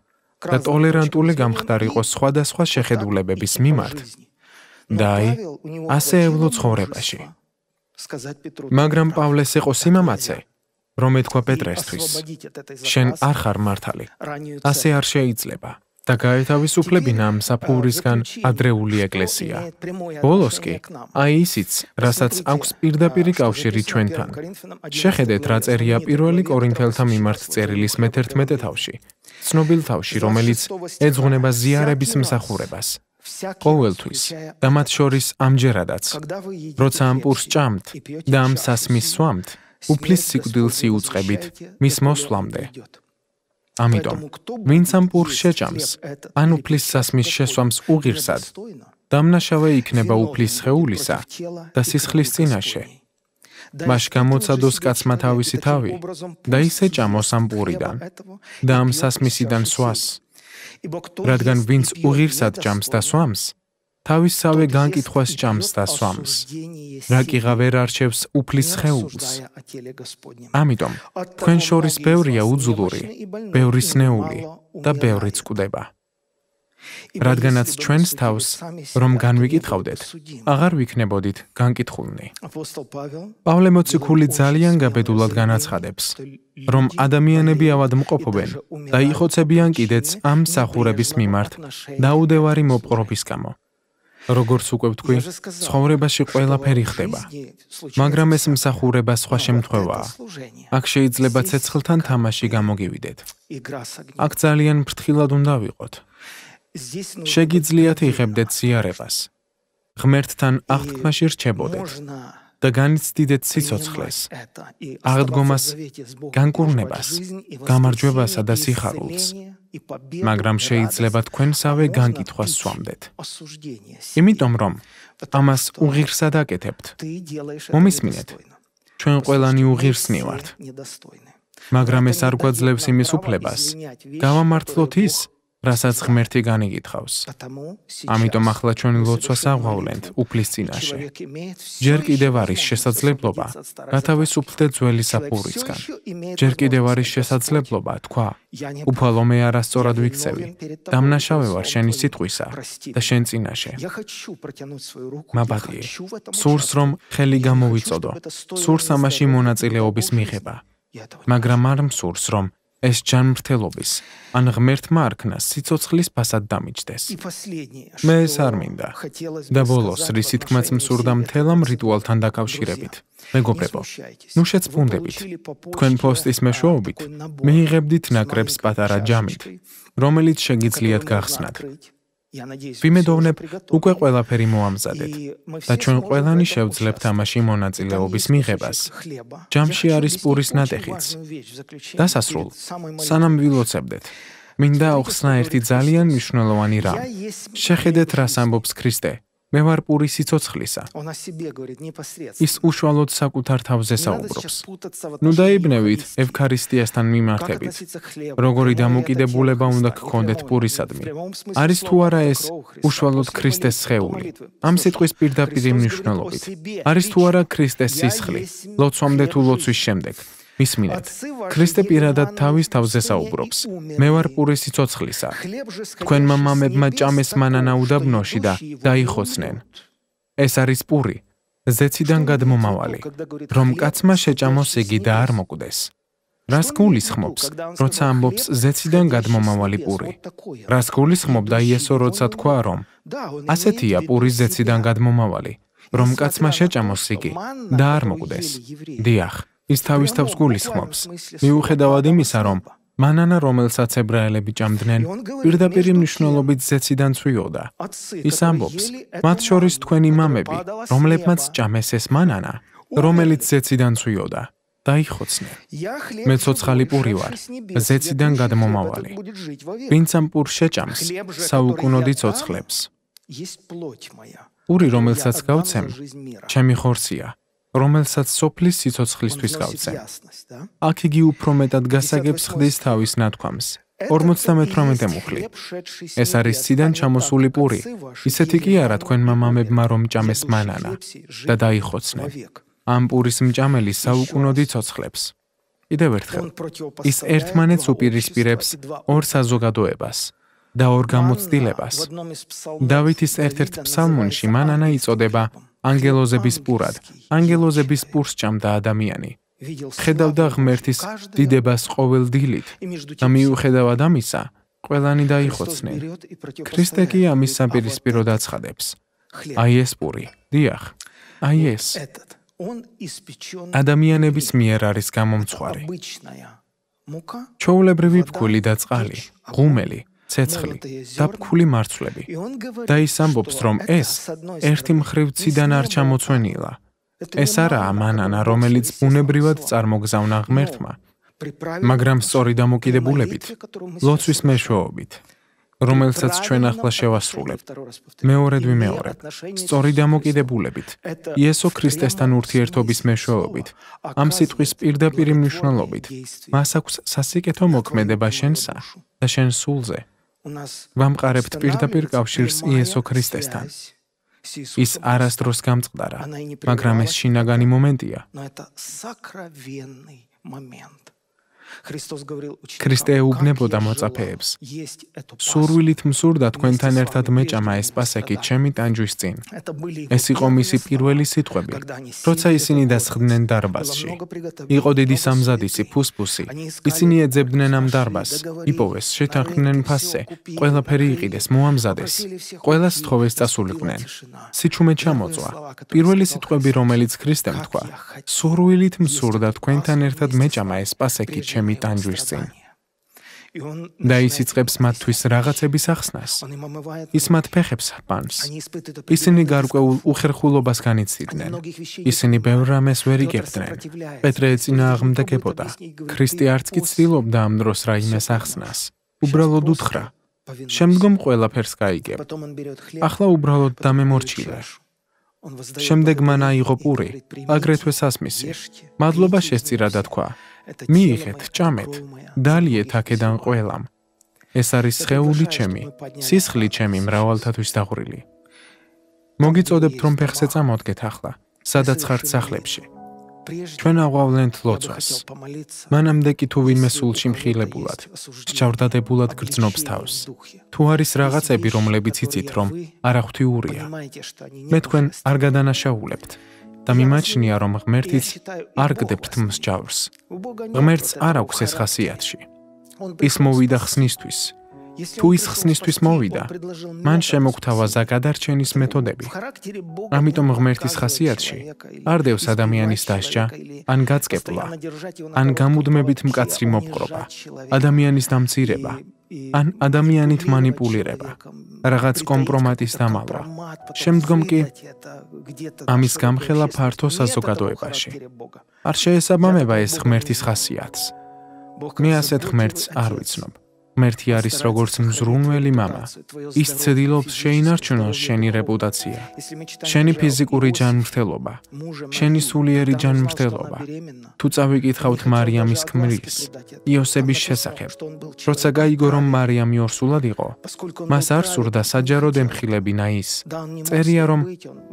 Speaker 1: და ტოლერანტული გამხდარიყო სხვადასხვა შეხედულებების მიმართ. და აი, ასე ევლო ცხოვრებაში. მაგრამ პავლეს ეყო სიმამაცე, რომ ეთქვა პეტრესთვის: შენ არ ხარ მართალი. ასე არ შეიძლება. და გაეთავისუფლებინა ამ საფურისგან ადრეული ეკლესია. ბოლოს კი, აი ისიც, რასაც აქვს პირდაპირი კავშირი ჩვენთან. შეხედეთ რა წერია პირველი კორინთელთა მიმართ წერილის მე-11 თავში. ცნობილ თავში, რომელიც ეძღვნება ზიარების მსახურებას. ყოველთვის, და მათ შორის ამჯერადაც, როცა ამ პურს ჭამთ და ამ სასმის სვამთ, უფლის სიკვდილს იუწყებით მის მოსვლამდე. ამიტომ ვინც ამ პურს შეჭამს ან უფლის სასმის შესვამს უღირსად დამნაშავე იქნება უფლის ხეულისა და სისხლის წინაშე მას გამოცადოს კაცმა თავისი თავი და ისე ჭამოს ამ პურიდან და ამ სასმისიდან სვას რადგან ვინც უღირსად ჭამს და სვამს თავისავე განკითხვას ჭამს და სვამს. რა კიღა ვერ არჩევს უფლის ხეულს. ამიტომ, თქვენ შორის ბევრია უძულური, ბევრი სნეული და ბევრიც კვდება.
Speaker 2: რადგანაც ჩვენს
Speaker 1: თავს რომ განვიკითხავდეთ, აღარ ვიქნებოდით განკითხულნი. პავლე მოციქული ძალიან გაბედულად განაცხადებს, რომ ადამიანები ავადმყოფობენ და იხოცებიან კიდეც ამ სახურების მიმართ და უდევარი მოპყრობის გამო. როგორც უკვე ვთქვი, ცხოვრებაში ყველაფერი ხდება. მაგრამ ეს მსახურება სხვა შემთხვევაა. აქ შეიძლება ცეცხლთან თამაში გამოგივიდეთ. აქ ძალიან ფრთხილად უნდა ვიყოთ. შეგიძლიათ იღებდეთ ზიარებას. ღმერთთან აღთქმაში რჩებოდეთ. და განიცდიდეთ სიცოცხლეს, აღდგომას, განკურნებას, გამარჯვებასა და სიხარულს. მაგრამ შეიძლება თქვენსავე განკითხვას სვამდეთ. იმიტომ რომ ამას უღირსად აკეთებთ. მომისმინეთ, ჩვენ ყველანი უღირსნი ვართ. მაგრამ ეს არ გვაძლევს იმის უფლებას. გავამართლოთ ის, რასაც ღმერთი განიგითხავს. ამიტომ ახლა ჩვენ ლოცვას აღვავლენთ უფლის წინაშე. ჯერ კიდევ არის შესაძლებლობა გათავისუფლდე ძველი საფურისგან. ჯერ კიდევ არის შესაძლებლობა თქვა: უფალო მე არასწორად ვიქცევი. დამნაშავე ვარ შენი სიტყვისა და შენ წინაშე. მაბაღი, სურს რომ ხელი გამოვიწოდო. სურს ამაში მონაწილეობის მიღება. მაგრამ არ მსურს რომ ეს ჯანმრთელობის ან ღმერთმა არქნა სიцоცხლის ფასად დამიჯდეს. მე ეს არ მინდა. და ბოლოს რისი თქმაც მსურდა მთელამ რიტუალთან დაკავშირებით. მეგობრებო, ნუ შეცფუნდებით. თქვენ პოსტის მეშვეობით მიიღებდით ნაკრებს პატარა ჯამით, რომელიც შეგიძლიათ გახსნათ.
Speaker 2: ვიმედოვნებ, უკვე
Speaker 1: ყველაფერი მოამზადეთ და ჩვენ ყველანი შევძლებთ ამაში მონაწილეობის მიღებას.
Speaker 2: ჯამში არის პურის ნატეხიც. დასასრულ. სანამ
Speaker 1: ვილოცებდეთ. მინდა ოხსნა ერთი ძალიან მნიშვნელოვანი რამ. შეხედეთ, რას ამბობს ქრისტე. მე ვარ პური სიцоცხლისა. ის უშუალოდ საკუთარ თავზე საუბრობს. ნუ დაიბნევით ევქარისტიასთან მიმართებით. როგორი დამოკიდებულება უნდა გქონდეთ პურისადმი? არის თუ არა ეს უშუალოდ ქრისტეს შეეული? ამ სიტყვის პირდაპირ მნიშვნელობით. არის თუ არა ქრისტეს სისხლი? ლოცვამდე თუ ლოცვის შემდეგ? მისმინეთ. ქრისტე პირადად თავის თავზე საუბრობს. მე ვარ პური სიцоცხლისა. თქვენმა მამებმა ჭამეს მანანა უდაბნოში და დაიხოცნენ. ეს არის პური, ზეციდან გადმომავალი, რომ კაცმა შეჭამოს იგი და არ მოკვდეს. რას გულისხმობს, როცა ამბობს ზეციდან გადმომავალი პური? რას გულისხმობდა იესო, როცა თქვა, რომ ასეთია პური ზეციდან გადმომავალი, რომ კაცმა შეჭამოს იგი და არ მოკვდეს? დიახ. ის თავის თავს გულისხმობს. მიუხედავად იმისა, რომ მანანა, რომელსაც ებრაელები ჭამდნენ, პირდაპირ მნიშვნელობით ზეციდან წვიოდა. ის ამბობს: "მათ შორის თქვენი მამები, რომლებმაც ჭამეს ეს მანანა, რომელიც ზეციდან წვიოდა, დაიხოცნენ. მე ცოცხალი პური ვარ, ზეციდან გადმომავალი. ვინც ამ პურს შეჭამს, საუკუნოდი ცოცხლებს. პური, რომელსაც გავცემ, ჩემი ხორცია." რომელსაც სოფლის სიცოცხლისთვის გავწე. აქ იგი უფრო მეტად გასაგებს ხდის თავის ნათქვამს. 58-ე მუხლი. ეს არის ციდან ჩამოსული პური. ისეთი კი არა თქვენ მამამებმა რომ ჭამეს მანანა და დაიხოცნენ. ამ პურის მჭამელი საუკუნოდი ცოცხლებს. კიდევ ერთხელ. ის ერთმანეთს უპირისპირებს ორ საზოგადოებას. და ორ გამოცდილებას. დავითის ერთ-ერთ ფსალმუნში მანანა იწოდება ანგელოზების პურად. ანგელოზების პურს ჭამდა ადამიანი. ხედავდა ღმერთის დიდებას ყოველ დილით და მიუხედავად ამისა, ყველანი დაიხოცნენ. ქრისტე კი ამის სამპირისპირო დაცხადებს. აი ეს პური, დიახ. აი ეს. ადამიანების მიერ არის გამომცხარი. ჩოულებრივი ფქვილი და წყალი, ღუმელი, ცეცხლი და ფქული მარცვლები. და ის ამბობს, რომ ეს ერთი მხრივ ციდან არ ჩამოცვენილა. ეს არაა მანანა, რომელიც ბუნებრივად წარმოგზავნა ღმერთმა, მაგრამ სწორი დამოკიდებულებით, ლოცვის მეშვეობით, რომელსაც ჩვენ ახლა შევასრულებთ. მეორედ ვიმეორებ, სწორი დამოკიდებულებით, იესო ქრისტესთან ურთიერთობის მეშვეობით, ამ სიტყვის პირდაპირ მნიშვნელობით, მას აქვს სასიკეთო მოქმედება შენსა და შენ სულზე. ვამყარებთ პირდაპირ კავშირს იესო ქრისტესთან. ის არასდროს გამწყდარა, მაგრამ ეს შინაგანი მომენტია.
Speaker 2: Но это сокровенный момент. Христос говорил ученикам: "Христе
Speaker 1: убнебода моцафеებს. სურვილით მსურდა თქვენთან ერთად მეჭამა ეს პასაკი ჩემი ტანჯვის წინ. ეს იყო მისი პირველი სიტყვები, როცა ისინი დასხდნენ დარბაზში. იყო დიდი სამზადისი ფუსფუსი. ისინი ეძებდნენ ამ დარბას, იპოვეს შეთანხმდნენ ფასზე, ყველაფერი იყიდეს, მოამზადეს. ყველა სწხოვეს დასულიყვნენ. სიჩუმე ჩამოწვა. პირველი სიტყვები, რომელიც ქრისტემ თქვა: "სურვილით მსურდა თქვენთან ერთად მეჭამა ეს პასაკი" ჩემი ტანჯვის წინ. და ის იწყებს მათთვის რაღაცების ახსნას. ის მათ ფეხებს პანს. ისინი გარკვეულ უხერხულობას განიცდიდნენ. ისინი ბევრ რამეს ვერ იგებდნენ. პეტრე წინააღმდეგებოდა. ქრისტე არც კი ცდილობდა ამ დროს რაიმეს ახსნას. უბრალოდ უთხრა. შემდგომ ყველაფერს გაიგებ. ახლა უბრალოდ დამემორჩილე. შემდეგ მან აიღო პური, აგრეთვე სასმისი. მადლობა შესწირა და თქვა: მიიღეთ, ჭამეთ, დალიეთ აქედან ყველამ. ეს არის შეული ჩემი, სისხლი ჩემი მრავალთათვის დაღურილი. მოგიწოდებთ, რომ ფეხზე წამოდგეთ ახლა, სადაც ხართ სახლებში. ჩვენ აღავლენთ ლოცვას. მანამდე კი თუ ვინმე სულში მხილებულად, შეჩავردადებულად გრძნობს თავს. თუ არის რაღაცები, რომლებიც იცით, რომ არახთი ურია. მე თქვენ არ გადანაშაულებთ. და მიმაჩნია, რომ ღმერთიც არ გდებთ მსჯავრს. ღმერთს არ აქვს ეს ხასიათში. ის მოვიდა ხსნისთვის. თუ ის ხსნისთვის მოვიდა, მან შემოგთავა ზაგადარჩენის მეთოდები. ამიტომ ღმერთის ხასიათში არ დევს ადამიანის დასჯა, ან გაწკეპვა, ან გამუდმებით მკაცრი მოპყრობა, ადამიანის დამცირება, ან ადამიანით манипуლირება, რაღაც კომპრომატის დამალვა. შემდგომ კი ამის გამხელა ფართო საზოგადოებაში. არ შეესაბამება ეს ღმერთის ხასიათს. მე ასეთ ღმერთს არ ვიცნობ. მერტი არის როგორც მზრუნველი мама. ის ცდილობს შეინარჩუნოს შენი რეპუტაცია, შენი ფიზიკური ჯანმრთელობა, შენი სულიერი ჯანმრთელობა. თუ წავიკითხავთ მარიამის ქმრის, იოსების შესახებ, როცა გაიგო რომ მარიამი ორსულად იყო, მას არ სურდა საჯაროდ ემხილებინა ის. წერია რომ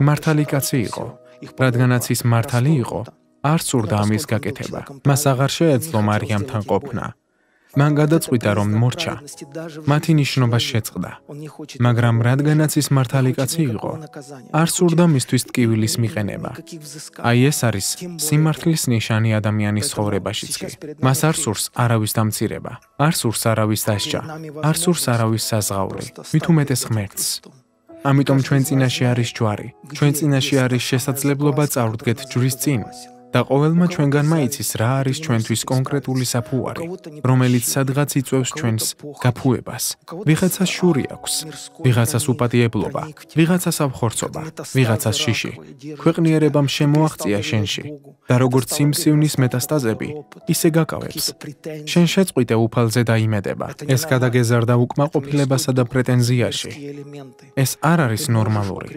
Speaker 1: მართალი კაცი იყო, რადგანაც ის მართალი იყო. არ სურდა ამის გაკეთება. მას აღარ შეეძლო მარიამთან ყოფნა. მან გადაწყვიტა რომ მორჩა მათი ნიშნობა შეწყდა მაგრამ რადგანაც ის მართალი კაცი იყო არ სურდა მისთვის ტკივილის მიყენება აი ეს არის სიმართლის ნიშანი ადამიანის ცხოვრებაშიც კი მას არ სურს არავის დამცირება არ სურს არავის დასჯა არ სურს არავის საზღაური მით უმეტეს ღმერთს ამიტომ ჩვენ წინაშე არის ჯვარი ჩვენ წინაშე არის შესაძლებლობა წარუდგეთ ჯვრის წინ და ყოველმა ჩვენგანმა იცის რა არის ჩვენთვის კონკრეტული საფუარი, რომელიც სადღაც იწევს ჩვენს გაფუებას. ვიღაცას შური აქვს, ვიღაცას უპატიებლობა, ვიღაცას ავხორცობა, ვიღაცას შიში. ქვეყნიერებამ შემოაღწია შენში და როგორც სიმსივნის მეტასტაზები, ისე გაკავებს. შენ შეწყვიტე უფალზე დაიმედება. ეს გადაგეზარდა უკმაყოფილებასა და პრეტენზიაში. ეს არ არის ნორმალური.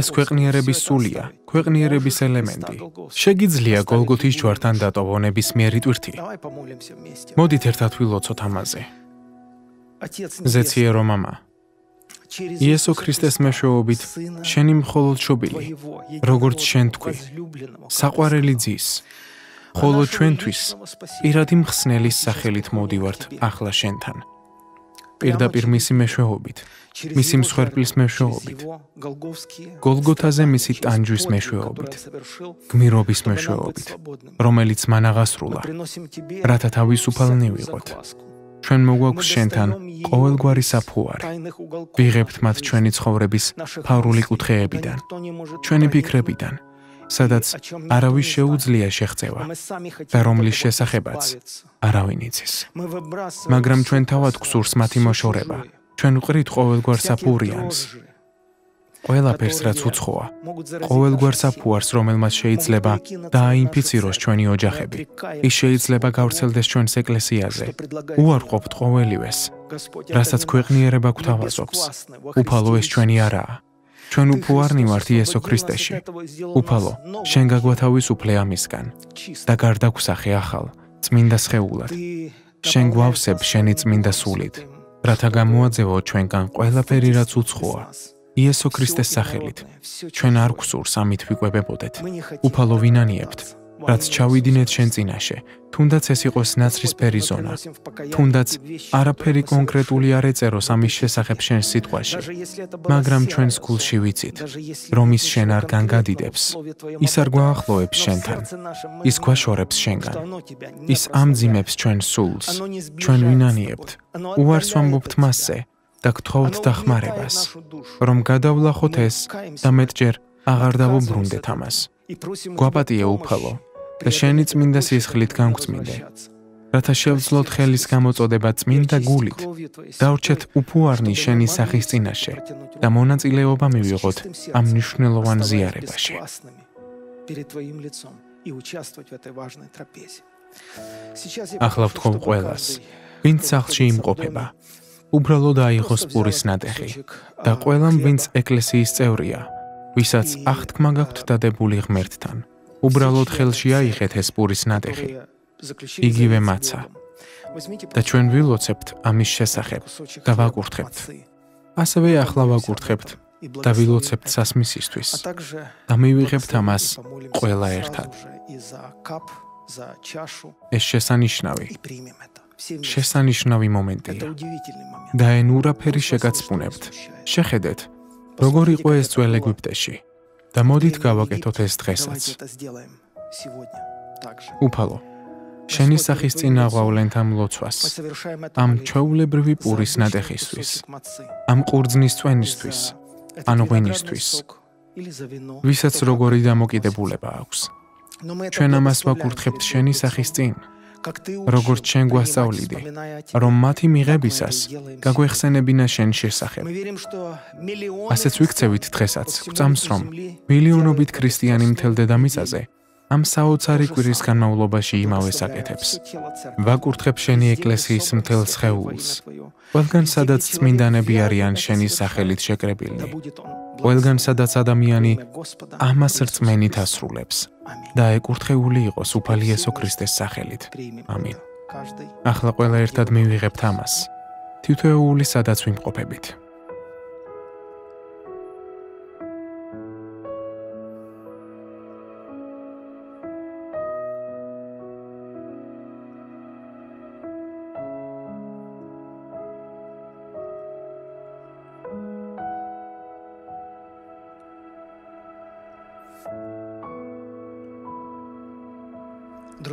Speaker 1: ეს ქვეყნიერების სულია, ქვეყნიერების ელემენტი. შეგიძლია შეგიძლია გოლგოთის ჯვართან დატოვონების მერი ტვირთი. მოდით ერთად ვილოცოთ ამაზე. ზეციერო мама. იესო ქრისტეს მეშვეობით, შენი მხოლოდ შობილი, როგორც შენ თქვი, საყვარელი ძის, ხოლო ჩვენთვის პირადი მხსნელის სახელით მოდივართ ახლა შენთან. პირდაპირ მისი მეშვეობით, მისი მსხვერპლის მეშვეობით, გოლგოთაზე მისი ტანჯვის მეშვეობით, გმირობის მეშვეობით, რომელიც მან აღასრულა. რათა თავისუფალნი ვიყოთ. ჩვენ მოგვაქვს შენთან ყოველგვარი საფუარი. ვიღებთ მათ ჩვენი ცხოვრების ფარული კუთხეებიდან, ჩვენი ფიქრებიდან. სადაც არავის შეუძლია შეღწევა
Speaker 2: და რომლის შესახებაც
Speaker 1: არავინ იცის. მაგრამ ჩვენ თავად გვსურს მათი მოშორება. ჩვენ ვყრით ყოველგვარ საფურიანს. ყველაფერს რაც უცხოა. ყოველგვარ საფუარს, რომელმაც შეიძლება დააინფიცირდეს ჩვენი ოჯახები. ის შეიძლება გავრცელდეს ჩვენს ეკლესიაზე. უარყოფთ ყოველივეს. რასაც ქვეყნიერება გვთავაზობს. უფალო ეს ჩვენი არაა. ჩვენ უფრო არნი ვართ იესო ქრისტეში. უფალო, შენ გაგვათავისუფლე ამისგან და გარდაგვსახე ახალ წმინდა შეულად. შენ გვავსებ შენი წმინდა სულით, რათა გამოაძევო ჩვენგან ყველაფერი რაც უცხოა. იესო ქრისტეს სახელით ჩვენ არ გვსურს ამით ვიკვებებოდეთ. უფალო ვინანიებთ? რაც ჩავიდინეთ შენ წინაშე, თუნდაც ეს იყოს ნაცრისფერი ზონა, თუნდაც არაფერი კონკრეტული არ ეწეროს ამის შესახებ შენ სიტყვაში, მაგრამ ჩვენს გულში ვიცით, რომ ის შენ არ განგადიდებს, ის არ გვახლოებს შენთან, ის გვაშორებს შენგან, ის ამძიმებს ჩვენ სულს, ჩვენ ვინანიებთ, უარს ვამბობთ მასზე და გთხოვთ დახმარებას, რომ გადავლახოთ ეს და მეტჯერ აღარ დავუბრუნდეთ ამას. გვაპატიე უფალო, და შენი წმინდა სისხლით განგწმინდე. რათა შევძლოთ ხელის გამოწოდება წმინდა გულით, დავრჩეთ უფუარნი შენი სახის წინაშე და მონაწილეობა მივიღოთ ამ მნიშვნელოვან ზიარებაში.
Speaker 2: перед твоим лицом и участвовать в этой важной трапезе. Сейчас я ახლა ვთქვენ ყველას,
Speaker 1: ვინც სახლში იმყოფება, უბრალო დაიღოს პურის ნატეხი და ყველამ ვინც ეკლესიის წევრია, ვისაც აღთქმა გაქვთ დადებული ღმერთთან. უბრალოდ ხელში აიღეთ ეს პურის ნატეხი.
Speaker 2: იგივე მაცა. და
Speaker 1: ჩვენ ვილოცებთ ამის შესახებ და ვაკურთხებთ. ასევე ახლა ვაკურთხებთ
Speaker 2: და ვილოცებთ
Speaker 1: სასმისისთვის. და მივიღებთ ამას ყველა ერთად. ეს შესანიშნავი. შესანიშნავი მომენტია. და ენ ურაფერი შეგაცმუნებთ. შეხედეთ, როგორ იყო ეს ძველ ეგვიპტეში. და მოდით გავაკეთოთ ეს დღესაც. უფალო, შენი სახის წინ აღვავლენთ ამ ლოცვას. ამ ჩაულებრივი პურის ნატეხისთვის. ამ ყურძნის წვენისთვის. ანუ ღვინისთვის. ვისაც როგორი დამოკიდებულება აქვს.
Speaker 2: ჩვენ ამას ვაკურთხებთ
Speaker 1: შენი სახის წინ. როგორც შენ გვასწავლიდი, რომ მათი მიღებისას გაგვეხსენებინა შენ შესახებ. ასეც ვიქცევით დღესაც, გვწამს რომ მილიონობით ქრისტიანი მთელ დედამიწაზე ამ საოცარი კვირის განმავლობაში იმავეს აკეთებს. ვაკურთხებ შენი ეკლესიის მთელ შეულს. ყველგან სადაც წმინდანები არიან შენი სახელით შეკრებილნი. ყველგან სადაც ადამიანი ამას რწმენით ასრულებს და ეკურთხეული იყოს უფალ იესო ქრისტეს სახელით. ამინ. ახლა ყველა ერთად მივიღებთ ამას. თითოეული სადაც ვიმყოფებით. ამინ.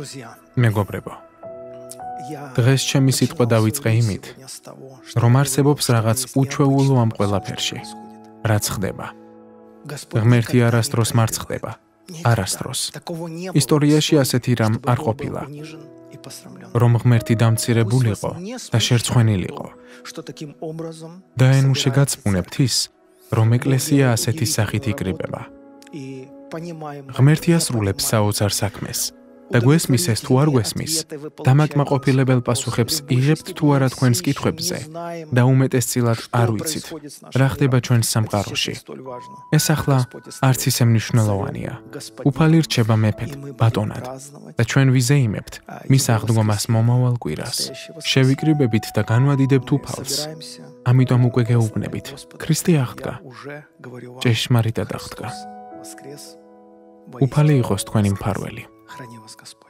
Speaker 1: друзья. მეგობრებო. დღეს ჩემი სიტყვა დაიწყე იმით, რომ არსებობს რაღაც უჩვეულო ამ ყველაფერში. რაც ხდება. ღმერთი არასდროს მარც ხდება. არასდროს. ისტორიაში ასეთი რამ არ ყოფილა. რომ ღმერთი დამცირებულიყო და შერცხვენილიყო. და ენ უშეგაცმუნებთ ის, რომ ეკლესია ასეთი სახით იკრიბება. ღმერთი ასრულებს საოცარ საქმეს. და გესმის ეს თუ არ გესმის? დამაკმაყოფილებელ პასუხებს იღებთ თუ არა თქვენს კითხვებზე და უმეტესწილად არ ვიცით, რა ხდება ჩვენს სამყაროში. ეს ახლა არც ისე მნიშვნელოვანია. უფალი რჩება მეფეთ, ბატონად და ჩვენ ვიზეიმებთ მის აღდგომას მომავალ კვირას. შევიკრიბებით და განვადიდებთ უფალს. ამიტომ უკვე გეუბნებით. ქრისტე აღდგა. ჯეშმარიტა დაღდგა. უფალი იყოს თქვენი მფარველი.
Speaker 2: Храни вас Господь.